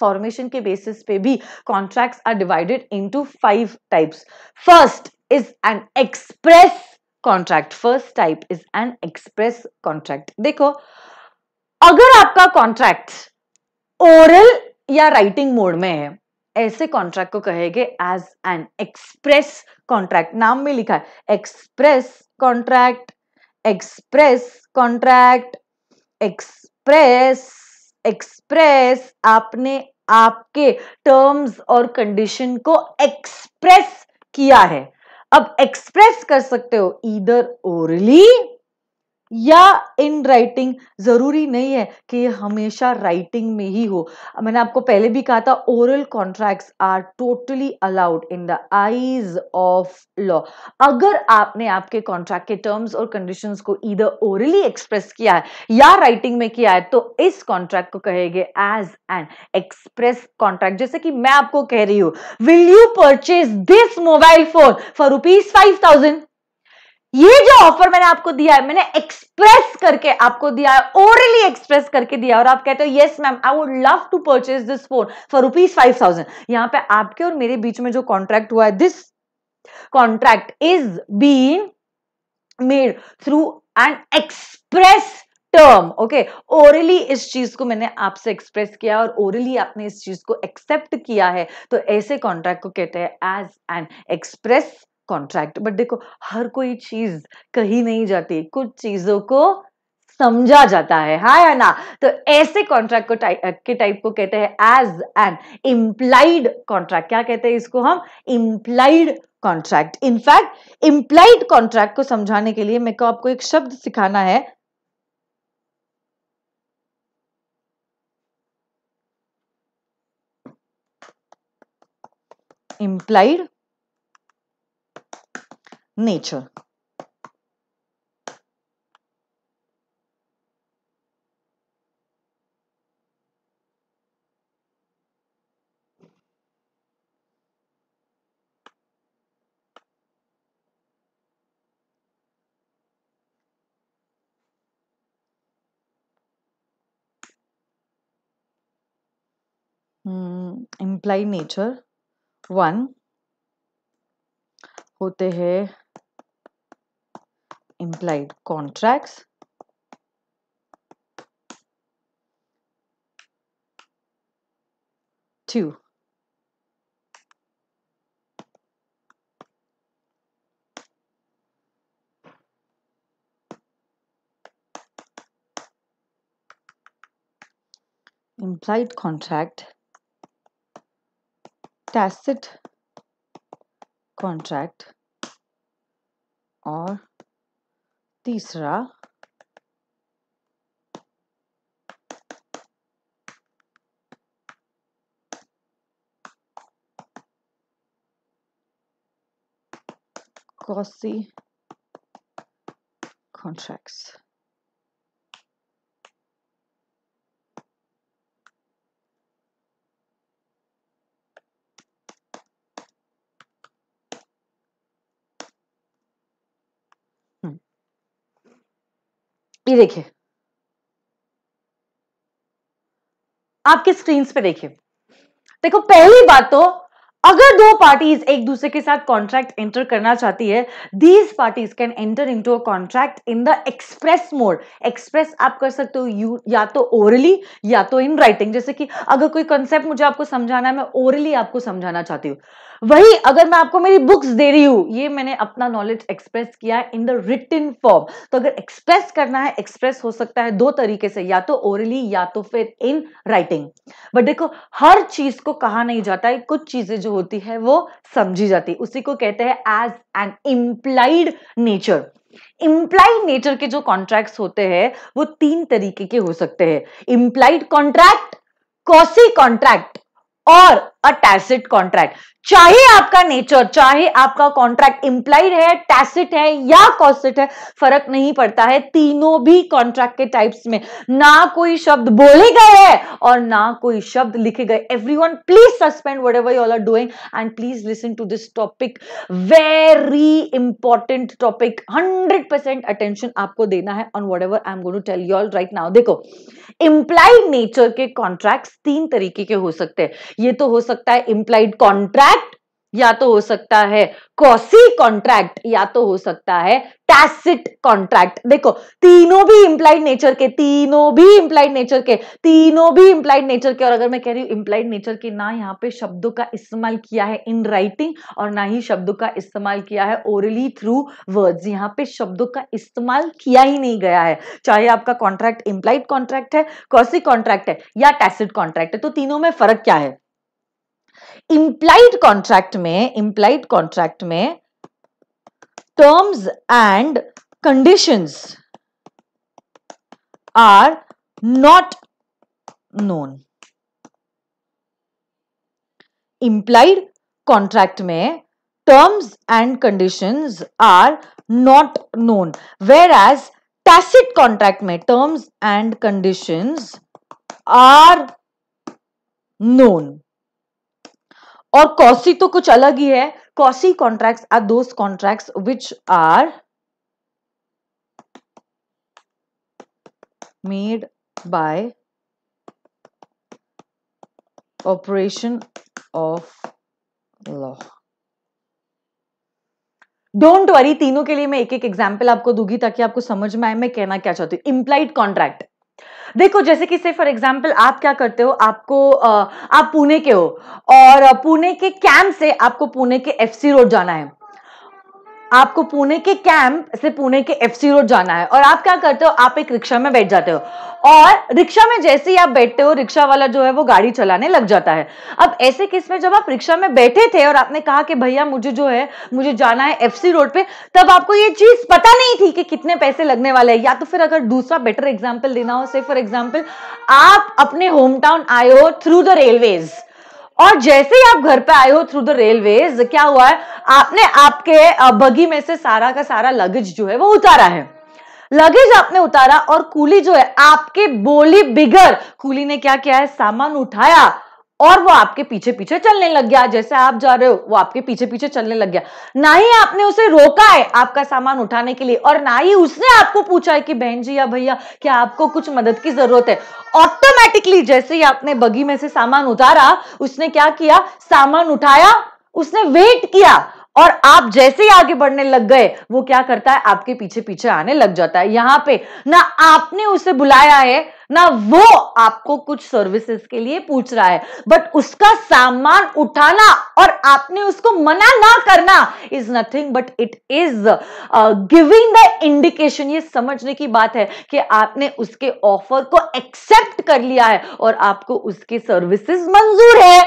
formation के basis पे भी contracts are divided into five types first is an express contract first type is an express contract देखो अगर आपका कॉन्ट्रैक्ट ओरल या राइटिंग मोड में है ऐसे कॉन्ट्रैक्ट को कहेंगे एज एन एक्सप्रेस कॉन्ट्रैक्ट नाम में लिखा है express contract express contract express express आपने आपके टर्म्स और कंडीशन को एक्सप्रेस किया है अब एक्सप्रेस कर सकते हो इधर ओरली या इन राइटिंग ज़रूरी नहीं है कि ये हमेशा राइटिंग में ही हो मैंने आपको पहले भी कहा था oral contracts are totally allowed in the eyes of law अगर आपने आपके कॉन्ट्रैक्ट के टर्म्स और कंडीशंस को इधर ओरली एक्सप्रेस किया है या राइटिंग में किया है तो इस कॉन्ट्रैक्ट को कहेंगे एज एन एक्सप्रेस कॉन्ट्रैक्ट जैसे कि मैं आपको कह रही हूं will you purchase this mobile phone for rupees five thousand ये जो ऑफर मैंने आपको दिया है मैंने एक्सप्रेस करके आपको दिया है ओरली एक्सप्रेस करके दिया और आप कहते हो yes ma'am I would love to purchase this phone for rupees five thousand यहां पर आपके और मेरे बीच में जो कॉन्ट्रैक्ट हुआ है this contract is been made through an express term okay orally इस चीज को मैंने आपसे एक्सप्रेस किया और ओरली आपने इस चीज को एक्सेप्ट किया है तो ऐसे कॉन्ट्रैक्ट को कहते हैं as an express contract but देखो हर कोई चीज कही नहीं जाती कुछ चीजों को समझा जाता है हा या ना तो ऐसे कॉन्ट्रैक्ट को के टाइप को कहते हैं एज एन इम्प्लाइड कॉन्ट्रैक्ट क्या कहते हैं इसको हम implied contract in fact implied contract को समझाने के लिए मेरे को आपको एक शब्द सिखाना है implied nature implied nature one होते हैं implied contracts two implied contract tacit contract or तीसरा Gaussy contracts. ये देखिए आपके स्क्रीन पे देखिए देखो पहली बात तो अगर दो पार्टीज एक दूसरे के साथ कॉन्ट्रैक्ट एंटर करना चाहती है these parties can enter into a contract in the express mode express आप कर सकते हो यू या तो ओरली या तो इन राइटिंग जैसे कि अगर कोई कंसेप्ट मुझे आपको समझाना है मैं ओरली आपको समझाना चाहती हूँ वही अगर मैं आपको मेरी बुक्स दे रही हूं ये मैंने अपना नॉलेज एक्सप्रेस किया है इन द रिटन फॉर्म तो अगर एक्सप्रेस करना है एक्सप्रेस हो सकता है दो तरीके से या तो ओरली या तो फिर इन राइटिंग बट देखो हर चीज को कहा नहीं जाता है कुछ चीजें जो होती है वो समझी जाती उसी को कहते हैं as an implied nature implied nature के जो कॉन्ट्रैक्ट होते हैं वो तीन तरीके के हो सकते हैं इम्प्लाइड कॉन्ट्रैक्ट कॉसी कॉन्ट्रैक्ट और अ टैसिट कॉन्ट्रैक्ट चाहे आपका नेचर चाहे आपका कॉन्ट्रैक्ट इंप्लाइड है टैसिट है या कॉसिट है फर्क नहीं पड़ता है तीनों भी कॉन्ट्रैक्ट के टाइप्स में ना कोई शब्द बोले गए है और ना कोई शब्द लिखे गए everyone please suspend whatever you are doing and please listen to this topic very important topic hundred percent attention आपको देना है on whatever I am gonna tell you all right now देखो implied nature के contract तीन तरीके के हो सकते हैं ये तो हो सकते सकता है इंप्लाइड कॉन्ट्रैक्ट या तो हो सकता है कॉसी कॉन्ट्रैक्ट या तो हो सकता है टैसिट कॉन्ट्रैक्ट देखो तीनों भी इंप्लाइड नेचर के तीनों भी इंप्लाइड नेचर के तीनों भी इंप्लाइड नेचर के और अगर मैं कह रही हूं इंप्लाइड नेचर के ना यहाँ पे शब्दों का इस्तेमाल किया है इन राइटिंग और ना ही शब्दों का इस्तेमाल किया है ओरली थ्रू वर्ड्स यहाँ पे शब्दों का इस्तेमाल किया ही नहीं गया है चाहे आपका कॉन्ट्रैक्ट इंप्लाइड कॉन्ट्रैक्ट है कॉसी कॉन्ट्रैक्ट है या टैसिट कॉन्ट्रैक्ट है तो तीनों में फर्क क्या है इंप्लाइड कॉन्ट्रैक्ट में इंप्लाइड कॉन्ट्रैक्ट में terms and conditions are not known implied contract में terms and conditions are not known whereas tacit contract में terms and conditions are known और कॉसी तो कुछ अलग ही है quasi contracts are those contracts which are made by operation of law don't worry तीनों के लिए मैं एक एक एग्जाम्पल आपको दूंगी ताकि आपको समझ में आए मैं कहना क्या चाहती हूँ इम्प्लाइड कॉन्ट्रैक्ट देखो जैसे कि से फॉर एग्जाम्पल आप क्या करते हो आपको आप पुणे के हो और पुणे के कैंप से आपको पुणे के एफसी रोड जाना है आपको पुणे के कैंप से पुणे के एफ सी रोड जाना है और आप क्या करते हो आप एक रिक्शा में बैठ जाते हो और रिक्शा में जैसे ही आप बैठते हो रिक्शा वाला जो है वो गाड़ी चलाने लग जाता है अब ऐसे केस में जब आप रिक्शा में बैठे थे और आपने कहा कि भैया मुझे जो है मुझे जाना है एफ रोड पे तब आपको ये चीज पता नहीं थी कि कितने पैसे लगने वाले हैं या तो फिर अगर दूसरा बेटर एग्जाम्पल देना हो से फॉर एग्जाम्पल आप अपने होम टाउन आए हो थ्रू द रेलवेज और जैसे ही आप घर पे आए हो थ्रू द रेलवेज क्या हुआ है आपने आपके बगी में से सारा का सारा लगेज जो है वो उतारा है लगेज आपने उतारा और कूली जो है आपके बोली बिगर कूली ने क्या किया है सामान उठाया और वो आपके पीछे पीछे चलने लग गया जैसे आप जा रहे हो वो आपके पीछे पीछे चलने लग गया ना ही आपने उसे रोका है आपका सामान उठाने के लिए और ना ही उसने आपको पूछा है कि बहन जी या भैया क्या आपको कुछ मदद की जरूरत है ऑटोमेटिकली जैसे ही आपने बगी में से सामान उतारा उसने क्या किया सामान उठाया उसने वेट किया और आप जैसे ही आगे बढ़ने लग गए वो क्या करता है आपके पीछे पीछे आने लग जाता है यहां पे ना आपने उसे बुलाया है ना वो आपको कुछ सर्विसेज के लिए पूछ रहा है बट उसका सामान उठाना और आपने उसको मना ना करना is nothing but it is giving the indication ये समझने की बात है कि आपने उसके ऑफर को एक्सेप्ट कर लिया है और आपको उसकी सर्विसेज मंजूर है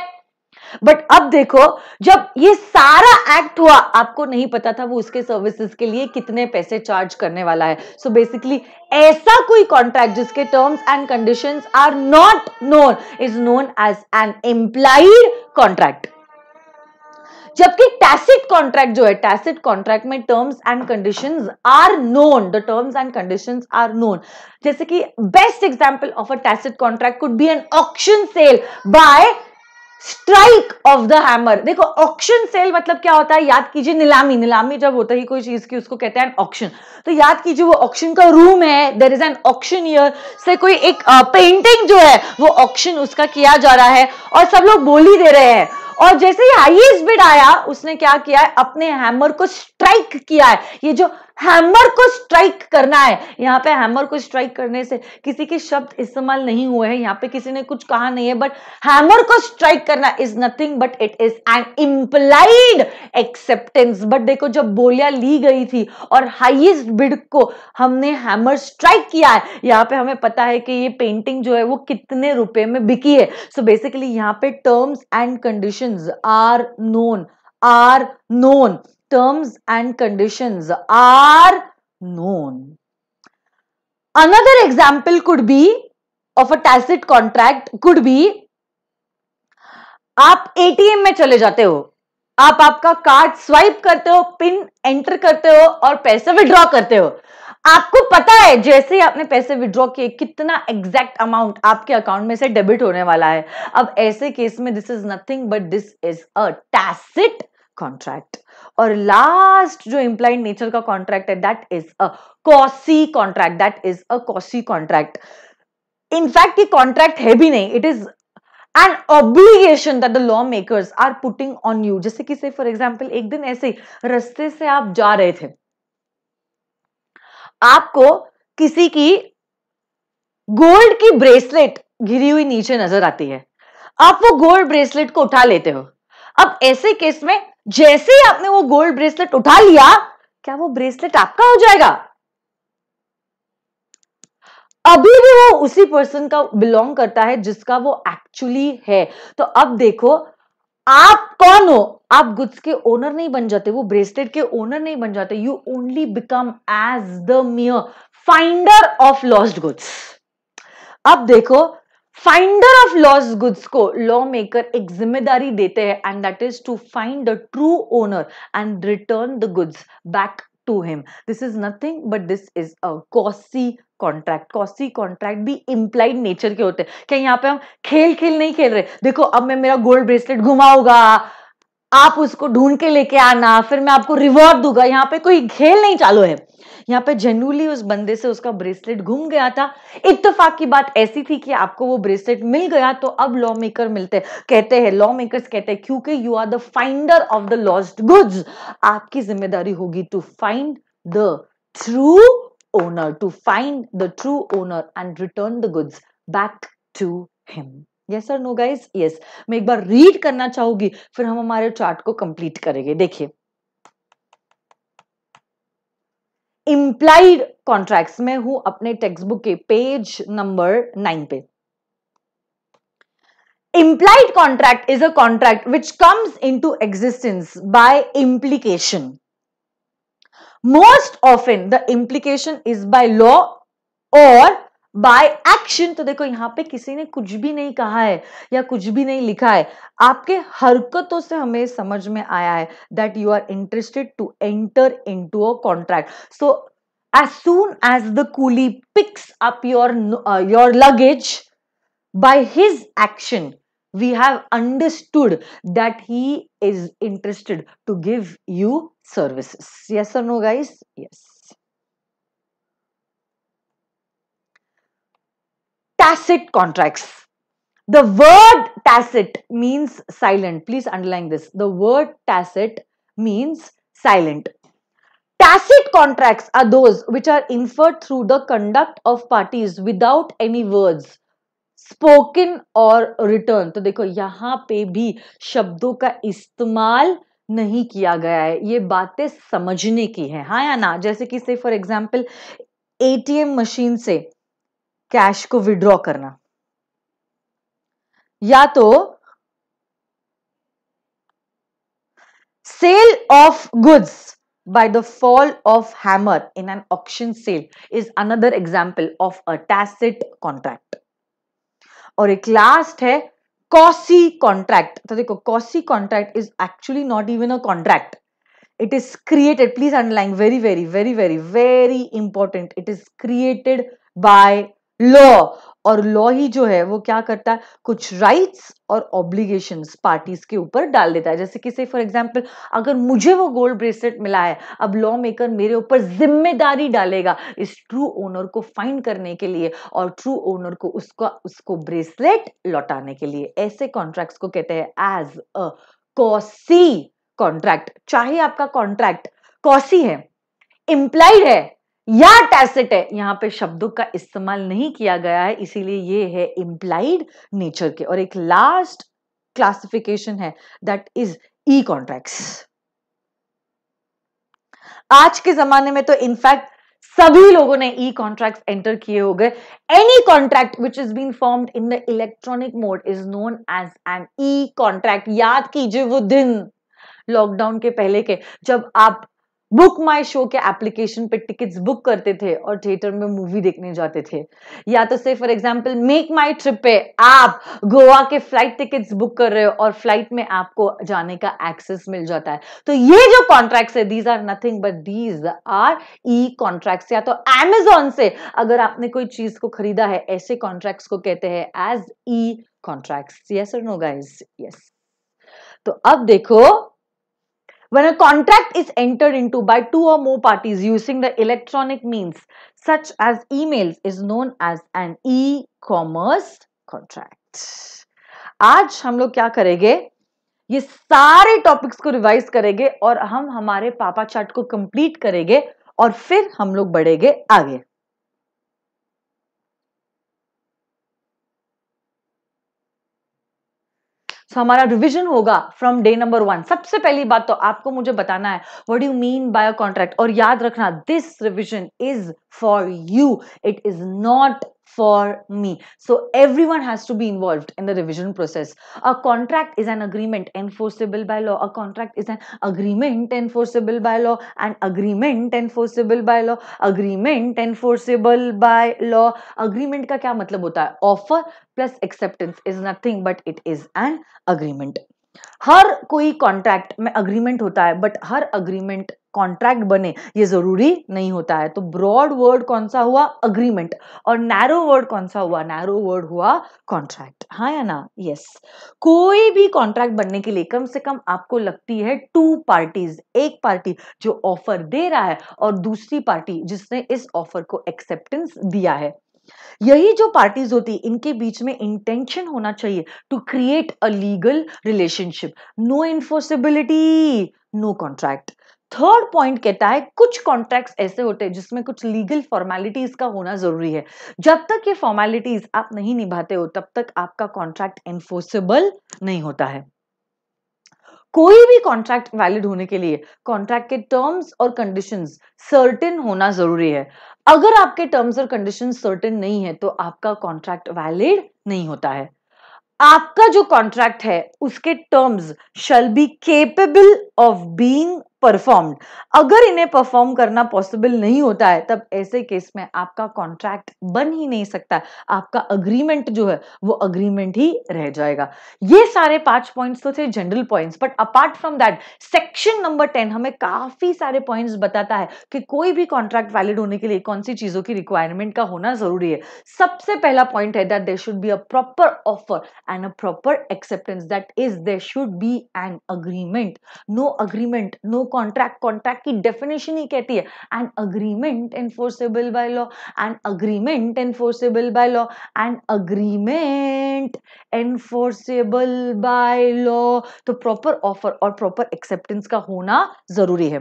बट अब देखो जब ये सारा एक्ट हुआ आपको नहीं पता था वो उसके सर्विसेज के लिए कितने पैसे चार्ज करने वाला है सो so बेसिकली ऐसा कोई कॉन्ट्रैक्ट जिसके terms and conditions are not known is known as an implied contract जबकि टैसिट कॉन्ट्रैक्ट जो है टैसिट कॉन्ट्रैक्ट में terms and conditions are known the terms and conditions are known जैसे कि best example of a tacit contract could be an auction sale by strike of the hammer देखो auction sale मतलब क्या होता है याद कीजिए नीलामी नीलामी जब होता ही कोई चीज की उसको कहते हैं ऑक्शन तो याद कीजिए वो ऑक्शन का रूम है there is an auction year से कोई एक पेंटिंग uh, जो है वो ऑक्शन उसका किया जा रहा है और सब लोग बोली दे रहे हैं और जैसे ही हाईएस्ट बिड आया उसने क्या किया है अपने हैमर को स्ट्राइक किया है ये जो हैमर को स्ट्राइक करना है यहाँ पे हैमर को स्ट्राइक करने से किसी के शब्द इस्तेमाल नहीं हुए हैं यहाँ पे किसी ने कुछ कहा नहीं है बट हैमर को स्ट्राइक करना is nothing but it is an implied acceptance but देखो जब बोलियां ली गई थी और हाईएस्ट बिड को हमने हैमर स्ट्राइक किया है यहाँ पे हमें पता है कि ये पेंटिंग जो है वो कितने रुपए में बिकी है सो बेसिकली यहाँ पे terms and condition conditions are known are known terms and conditions are known another example could be of a tacit contract could be आप एटीएम में चले जाते हो आप आपका कार्ड स्वाइप करते हो पिन एंटर करते हो और पैसे विड्रॉ करते हो आपको पता है जैसे ही आपने पैसे विड्रॉ किए कितना एग्जैक्ट अमाउंट आपके अकाउंट में से डेबिट होने वाला है अब ऐसे केस में this is nothing but this is a tacit contract और लास्ट जो इंप्लाइड नेचर का कॉन्ट्रैक्ट है that is a quasi contract that is a quasi contract in fact ये कॉन्ट्रैक्ट है भी नहीं it is an obligation that the law makers are putting on you जैसे कि से फॉर एग्जाम्पल एक दिन ऐसे रस्ते से आप जा रहे थे आपको किसी की गोल्ड की ब्रेसलेट घिरी हुई नीचे नजर आती है आप वो गोल्ड ब्रेसलेट को उठा लेते हो अब ऐसे केस में जैसे ही आपने वो गोल्ड ब्रेसलेट उठा लिया क्या वो ब्रेसलेट आपका हो जाएगा अभी भी वो उसी पर्सन का बिलोंग करता है जिसका वो एक्चुअली है तो अब देखो आप कौन हो आप गुड्स के ओनर नहीं बन जाते वो ब्रेसलेट के ओनर नहीं बन जाते you only become as the mere finder of lost goods अब देखो फाइंडर ऑफ लॉस्ट गुड्स को लॉ मेकर एक जिम्मेदारी देते हैं and that is to find the true owner and return the goods back to him. This is nothing but this is a cosy contract quasi contract भी implied nature के होते हैं क्या यहाँ पे हम खेल खेल नहीं खेल रहे देखो अब मैं मेरा गोल्ड ब्रेसलेट घुमाऊंगा आप उसको ढूंढ के लेके आना फिर मैं आपको रिवॉर्ड दूंगा यहाँ पे कोई खेल नहीं चालू है यहाँ पे जेनुअली उस बंदे से उसका ब्रेसलेट घूम गया था इतफाक की बात ऐसी थी कि आपको वो ब्रेसलेट मिल गया तो अब लॉ मेकर मिलते कहते हैं लॉ मेकर्स कहते हैं क्योंकि you are the finder of the lost goods आपकी जिम्मेदारी होगी to find the true owner to find the true owner and return the goods back to him yes और नो गाइज यस मैं एक बार read करना चाहूंगी फिर हम हमारे चार्ट को कंप्लीट करेंगे देखिए इंप्लाइड कॉन्ट्रैक्ट में हूं अपने टेक्सट बुक के पेज नंबर नाइन पे implied contract is a contract which comes into existence by implication most of often the implication is by law और बाय एक्शन तो देखो यहाँ पे किसी ने कुछ भी नहीं कहा है या कुछ भी नहीं लिखा है आपके हरकतों से हमें समझ में आया है that you are interested to enter into a contract so as soon as the coolie picks up your your luggage by his action we have understood that he is interested to give you services yes or no guys tacit contracts. The word tacit means silent. Please underline this. The word tacit means silent. Tacit contracts are those which are inferred through the conduct of parties without any words spoken or written. to dekho yahan pe bhi shabdon ka istemal nahi kiya gaya hai ye baatein samajhne ki hai ha ya na jaise ki say for example atm machine se cash को withdraw करना या तो sale of goods by the fall of hammer in an auction sale is another example of a tacit contract और एक last है quasi contract तो देखो quasi contract is actually not even a contract it is created please underline very very very very very important it is created by law और law ही जो है वो क्या करता है कुछ राइट्स और ऑब्लिगेशन पार्टीज के ऊपर डाल देता है जैसे कि से फॉर एग्जाम्पल अगर मुझे वो गोल्ड ब्रेसलेट मिला है अब लॉ मेकर मेरे ऊपर जिम्मेदारी डालेगा इस ट्रू ओनर को फाइंड करने के लिए और ट्रू ओनर को उसका उसको ब्रेसलेट लौटाने के लिए ऐसे कॉन्ट्रैक्ट्स को कहते हैं एज अ कॉसी कॉन्ट्रैक्ट चाहे आपका कॉन्ट्रैक्ट कॉसी है इम्प्लाइड है या टैसेट है यहां पे शब्दों का इस्तेमाल नहीं किया गया है इसीलिए ये है इम्प्लाइड नेचर के और एक लास्ट क्लासिफिकेशन है दैट इज ई कॉन्ट्रैक्ट्स आज के जमाने में तो इनफैक्ट सभी लोगों ने ई कॉन्ट्रैक्ट एंटर किए हो गए any contract which is been formed in the electronic mode is known as an e contract याद कीजिए वो दिन लॉकडाउन के पहले के जब आप बुक माई शो के एप्लीकेशन पे टिकट्स बुक करते थे और थिएटर में मूवी देखने जाते थे या तो से for example MakeMyTrip पे आप गोवा के फ्लाइट टिकट्स बुक कर रहे हो और फ्लाइट में आपको जाने का एक्सेस मिल जाता है तो ये जो कॉन्ट्रैक्ट्स है these are nothing but these are e contracts या तो एमेजोन से अगर आपने कोई चीज को खरीदा है ऐसे कॉन्ट्रैक्ट्स को कहते हैं एज ई कॉन्ट्रैक्ट्स यस और नो गाइज यस तो अब देखो When a contract is entered into by two or more parties using the electronic means such as emails is known as an e-commerce contract. aaj hum log kya karenge ye sare topics ko revise karenge aur hum hamare papa chart ko complete karenge और फिर हम लोग बढ़ेंगे आगे हमारा revision होगा from day number one सबसे पहली बात तो आपको मुझे बताना है what you mean by a contract और याद रखना this revision is for you it is not for me. So everyone has to be involved in the revision process. A contract is an agreement enforceable by law. A contract is an agreement enforceable by law. An agreement enforceable by law. Agreement enforceable by law. Agreement का क्या मतलब होता Offer plus acceptance is nothing but it is an agreement. हर कोई contract में agreement होता है but her agreement contract बने ये जरूरी नहीं होता है तो ब्रॉड वर्ड कौन सा हुआ अग्रीमेंट और नैरो वर्ड कौन सा हुआ नैरो वर्ड हुआ कॉन्ट्रैक्ट हाँ या ना यस कोई भी कॉन्ट्रैक्ट बनने के लिए कम से कम आपको लगती है टू पार्टीज एक पार्टी जो ऑफर दे रहा है और दूसरी पार्टी जिसने इस ऑफर को एक्सेप्टेंस दिया है यही जो पार्टीज होती है इनके बीच में इंटेंशन होना चाहिए to create a legal relationship no enforceability no contract third point कहता है कुछ कॉन्ट्रैक्ट्स ऐसे होते हैं जिसमें कुछ लीगल फॉर्मेलिटीज का होना जरूरी है जब तक ये फॉर्मेलिटीज आप नहीं निभाते हो तब तक आपका कॉन्ट्रैक्ट एनफोर्सेबल नहीं होता है कोई भी कॉन्ट्रैक्ट वैलिड होने के लिए कॉन्ट्रैक्ट के टर्म्स और कंडीशंस सर्टेन होना जरूरी है अगर आपके टर्म्स और कंडीशन सर्टेन नहीं है तो आपका कॉन्ट्रैक्ट वैलिड नहीं होता है आपका जो कॉन्ट्रैक्ट है उसके terms shall be capable of being performed अगर इन्हें परफॉर्म करना पॉसिबल नहीं होता है तब ऐसे केस में आपका कॉन्ट्रैक्ट बन ही नहीं सकता आपका अग्रीमेंट जो है वो अग्रीमेंट ही रह जाएगा ये सारे पांच पॉइंट्स तो थे general points but apart from that section number ten हमें काफी सारे पॉइंट्स बताता है कि कोई भी कॉन्ट्रैक्ट वैलिड होने के लिए कौन सी चीजों की रिक्वायरमेंट का होना जरूरी है सबसे पहला पॉइंट है that there should be a proper offer and a proper acceptance that is there should be an agreement no agreement no contract contract की डेफिनेशन ही कहती है and agreement enforceable by law and agreement enforceable by law and agreement enforceable by law तो proper offer और proper acceptance का होना जरूरी है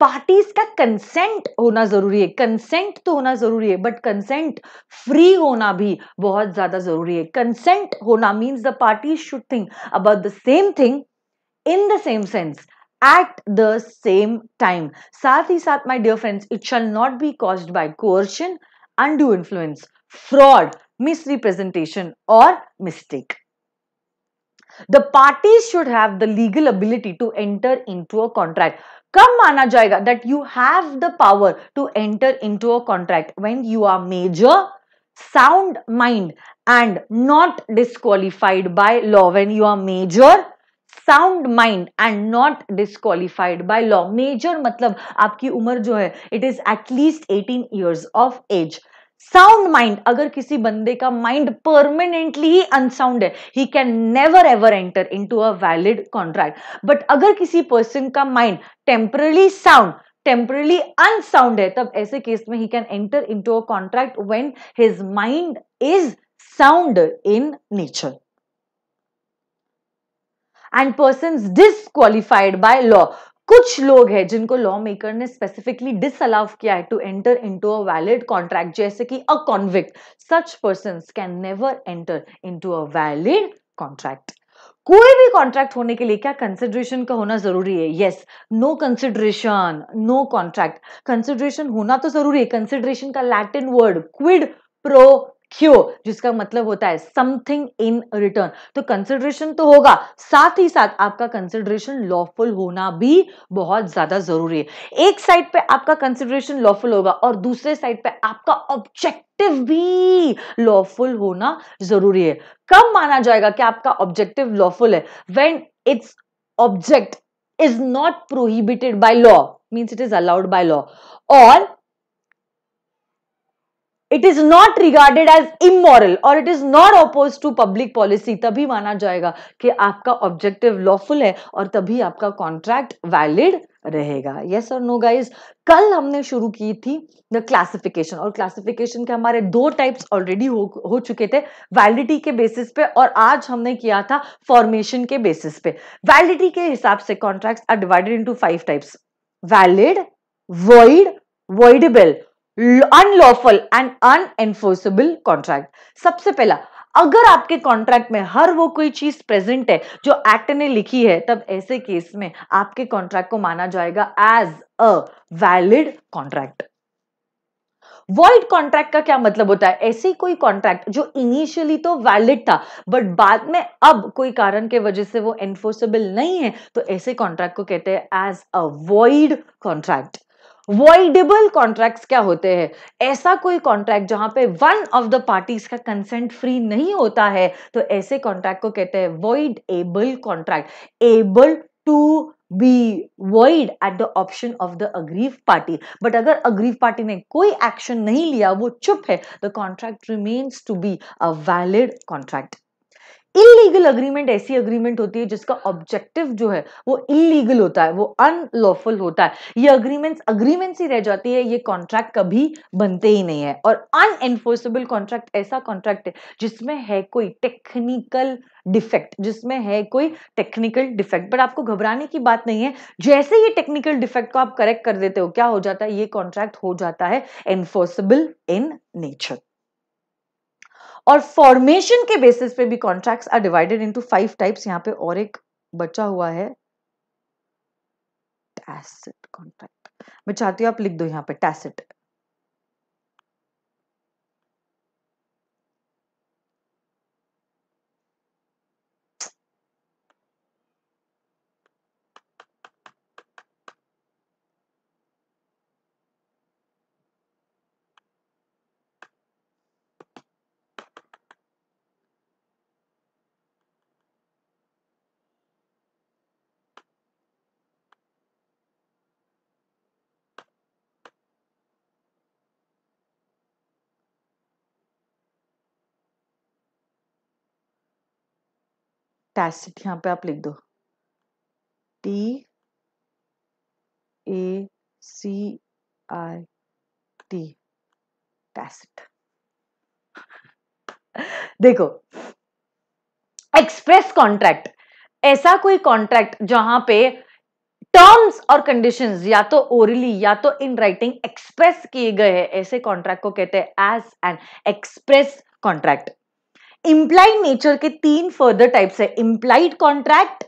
पार्टीज का कंसेंट होना जरूरी है कंसेंट तो होना जरूरी है बट कंसेंट फ्री होना भी बहुत ज्यादा जरूरी है कंसेंट होना means the party should think about the same thing in the same sense at the same time. Sath hi sath, my dear friends, it shall not be caused by coercion, undue influence, fraud, misrepresentation or mistake. The parties should have the legal ability to enter into a contract. Come माना जाएगा that you have the power to enter into a contract when you are major, sound mind and not disqualified by law when you are major, sound mind and not disqualified by law major मतलब आपकी उम्र जो है it is at least eighteen years of age sound mind अगर किसी बंदे का mind permanently ही अनसाउंड है he can never ever enter to a valid contract but अगर किसी पर्सन का mind temporarily sound temporarily unsound है तब ऐसे केस में he can enter into a contract when his mind is sound in nature and person disqualified by law कुछ लोग हैं जिनको लॉ मेकर ने स्पेसिफिकली डिस किया है to enter into a valid contract जैसे कि a convict such person can never enter into a valid contract कोई भी कॉन्ट्रैक्ट होने के लिए क्या कंसिडरेशन का होना जरूरी है yes no consideration no contract consideration होना तो जरूरी है कंसिडरेशन का लैटिन वर्ड क्विड प्रो क्यों जिसका मतलब होता है समथिंग इन रिटर्न तो कंसिडरेशन तो होगा साथ ही साथ आपका कंसिडरेशन लॉफुल होना भी बहुत ज्यादा जरूरी है एक साइड पे आपका कंसिडरेशन लॉफुल होगा और दूसरे साइड पे आपका ऑब्जेक्ट ऑब्जेक्टिव भी लॉफुल होना जरूरी है कब माना जाएगा कि आपका ऑब्जेक्टिव लॉफुल है when its object is not prohibited by law means it is allowed by law और it is not regarded as immoral और it is not oppose to public policy तभी माना जाएगा कि आपका ऑब्जेक्टिव लॉफुल है और तभी आपका कॉन्ट्रैक्ट वैलिड रहेगा यस और नो गाइज कल हमने शुरू की थी द क्लासिफिकेशन और क्लासिफिकेशन के हमारे दो टाइप्स ऑलरेडी हो हो चुके थे वैलिडिटी के बेसिस पे और आज हमने किया था फॉर्मेशन के बेसिस पे वैलिडिटी के हिसाब से contract are divided into five types valid void voidable unlawful and unenforceable contract सबसे पहला अगर आपके कॉन्ट्रैक्ट में हर वो कोई चीज प्रेजेंट है जो एक्ट ने लिखी है तब ऐसे केस में आपके कॉन्ट्रैक्ट को माना जाएगा as a valid contract void contract का क्या मतलब होता है ऐसे कोई कॉन्ट्रैक्ट जो इनिशियली तो वैलिड था बट बाद में अब कोई कारण के वजह से वो एनफोर्सेबल नहीं है तो ऐसे कॉन्ट्रैक्ट को कहते हैं as a void contract voidable contracts क्या होते हैं ऐसा कोई कॉन्ट्रैक्ट जहां पे वन ऑफ द पार्टीज का कंसेंट फ्री नहीं होता है तो ऐसे कॉन्ट्रैक्ट को कहते हैं voidable contract able to be void at the option of the aggrieved party but अगर अग्रीव पार्टी ने कोई एक्शन नहीं लिया वो चुप है the contract remains to be a valid contract illegal agreement ऐसी अग्रीमेंट होती है जिसका ऑब्जेक्टिव जो है वो इलीगल होता है वो अनलॉफुल होता है ये अग्रीमेंट्स अग्रीमेंट्स ही रह जाती है ये कॉन्ट्रैक्ट कभी बनते ही नहीं है और एनफोर्सेबल कॉन्ट्रैक्ट ऐसा कॉन्ट्रैक्ट है जिसमें है कोई टेक्निकल डिफेक्ट जिसमें है कोई टेक्निकल डिफेक्ट बट आपको घबराने की बात नहीं है जैसे ये टेक्निकल डिफेक्ट को आप करेक्ट कर देते हो क्या हो जाता है ये कॉन्ट्रैक्ट हो जाता है एनफोर्सेबल इन नेचर और फॉर्मेशन के बेसिस पे भी contracts are divided into five types यहाँ पे और एक बचा हुआ है टैसेट कॉन्ट्रैक्ट मैं चाहती हूँ आप लिख दो यहाँ पे टैसेट टैसिट यहाँ पे आप लिख दो T A C I T tacit देखो एक्सप्रेस कॉन्ट्रैक्ट ऐसा कोई कॉन्ट्रैक्ट जहां पे टर्म्स और कंडीशंस या तो ओरली या तो इन राइटिंग एक्सप्रेस किए गए हैं ऐसे कॉन्ट्रैक्ट को कहते हैं as an express contract implied nature के तीन फर्दर टाइप्स है implied contract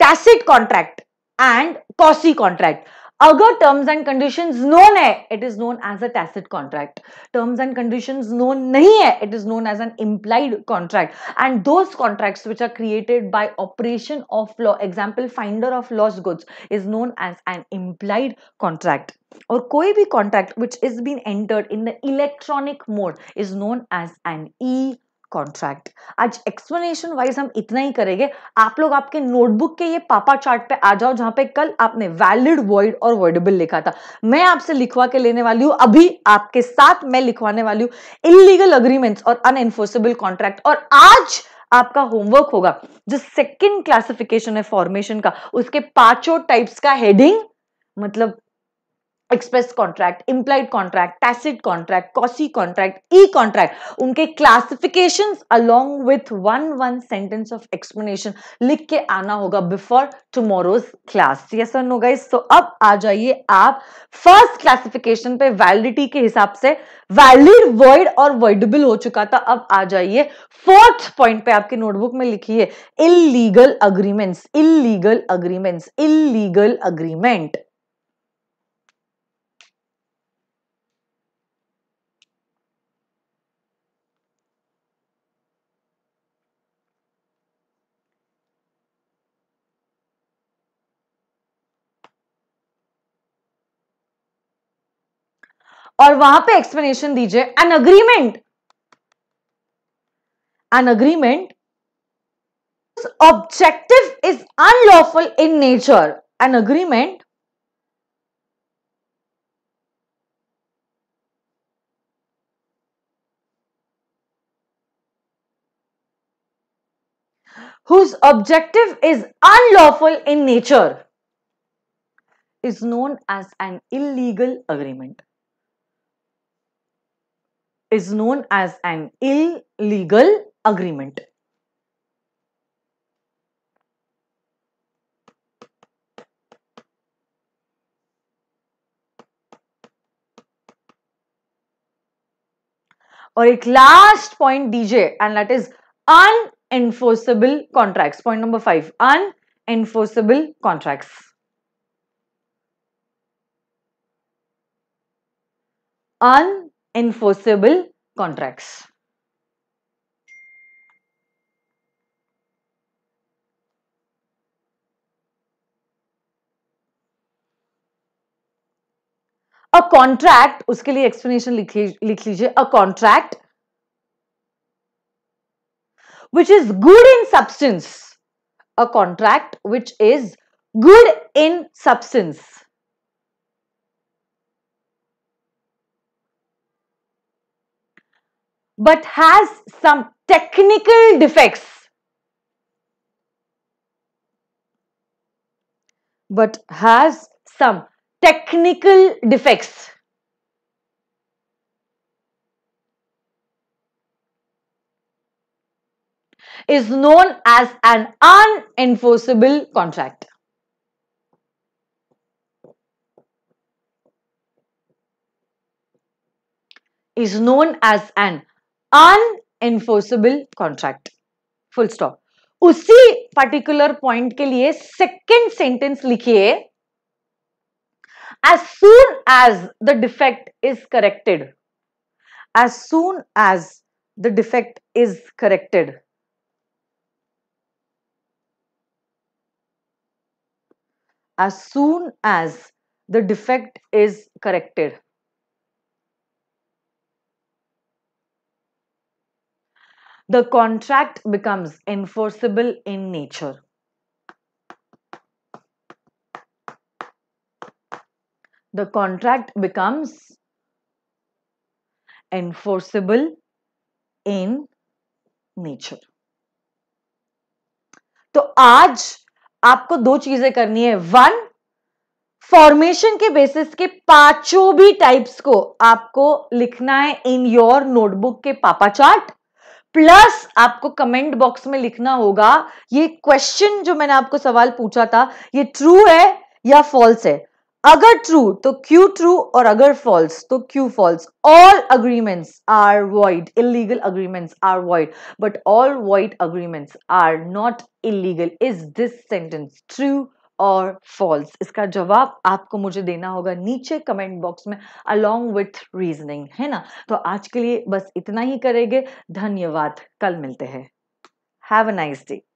tacit contract and quasi contract अगर टर्म्स एंड कंडीशन नोन है it is known as a tacit contract terms and condition known नहीं है it is known as an implied contract and those contract which are created by operation of law example finder of lost goods is known as an implied contract और कोई भी contract which is been entered in the electronic mode is known as an e contract आज explanation wise हम इतना ही करेंगे आप लोग आपके नोटबुक के ये पापा चार्ट पे आ जाओ जहां पे कल आपने वैलिड वर्ड और वर्डेबल लिखा था मैं आपसे लिखवा के लेने वाली हूं अभी आपके साथ मैं लिखवाने वाली हूं इलीगल अग्रीमेंट्स और अनएनफोर्सेबल कॉन्ट्रैक्ट और आज आपका होमवर्क होगा जो सेकेंड क्लासिफिकेशन है फॉर्मेशन का उसके पांचों टाइप्स का हेडिंग मतलब express contract implied contract tacit contract quasi contract e contract उनके classification along with one one sentence of explanation लिख के आना होगा बिफोर टूमोरोज क्लास यस और नो गाइस तो अब आ जाइए आप फर्स्ट क्लासिफिकेशन पे वैलिडिटी के हिसाब से वैलिड वर्ड और वर्डेबल हो चुका था अब आ जाइए फोर्थ पॉइंट पे आपके नोटबुक में लिखिए illegal agreements illegal agreements illegal agreement और वहां पे एक्सप्लेनेशन दीजिए an agreement an agreement objective is unlawful in nature an agreement whose objective is unlawful in nature is known as an illegal agreement is known as an illegal agreement. Or a last point DJ and that is unenforceable contracts. Point number 5. Unenforceable contracts. Un enforceable contracts. A contract. Uske liye explanation likh lijiye. A contract which is good in substance. A contract which is good in substance. but has some technical defects. But has some technical defects. is known as an unenforceable contract. Is known as an un unenforceable contract full stop उसी particular point के लिए second sentence लिखिए as soon as the defect is corrected as soon as the defect is corrected as soon as the defect is corrected the contract becomes enforceable in nature. The contract becomes enforceable in nature. तो आज आपको दो चीजें करनी है one formation के basis के पांचों भी टाइप्स को आपको लिखना है इन योर नोटबुक के पापा चार्ट प्लस आपको कमेंट बॉक्स में लिखना होगा ये क्वेश्चन जो मैंने आपको सवाल पूछा था ये ट्रू है या फॉल्स है अगर ट्रू तो क्यू ट्रू और अगर फॉल्स तो क्यू false all agreements are void illegal agreements are void but all void agreements are not illegal is this sentence true और फॉल्स इसका जवाब आपको मुझे देना होगा नीचे कमेंट बॉक्स में अलोंग विथ रीजनिंग है ना तो आज के लिए बस इतना ही करेंगे धन्यवाद कल मिलते हैं हैव अ नाइस डे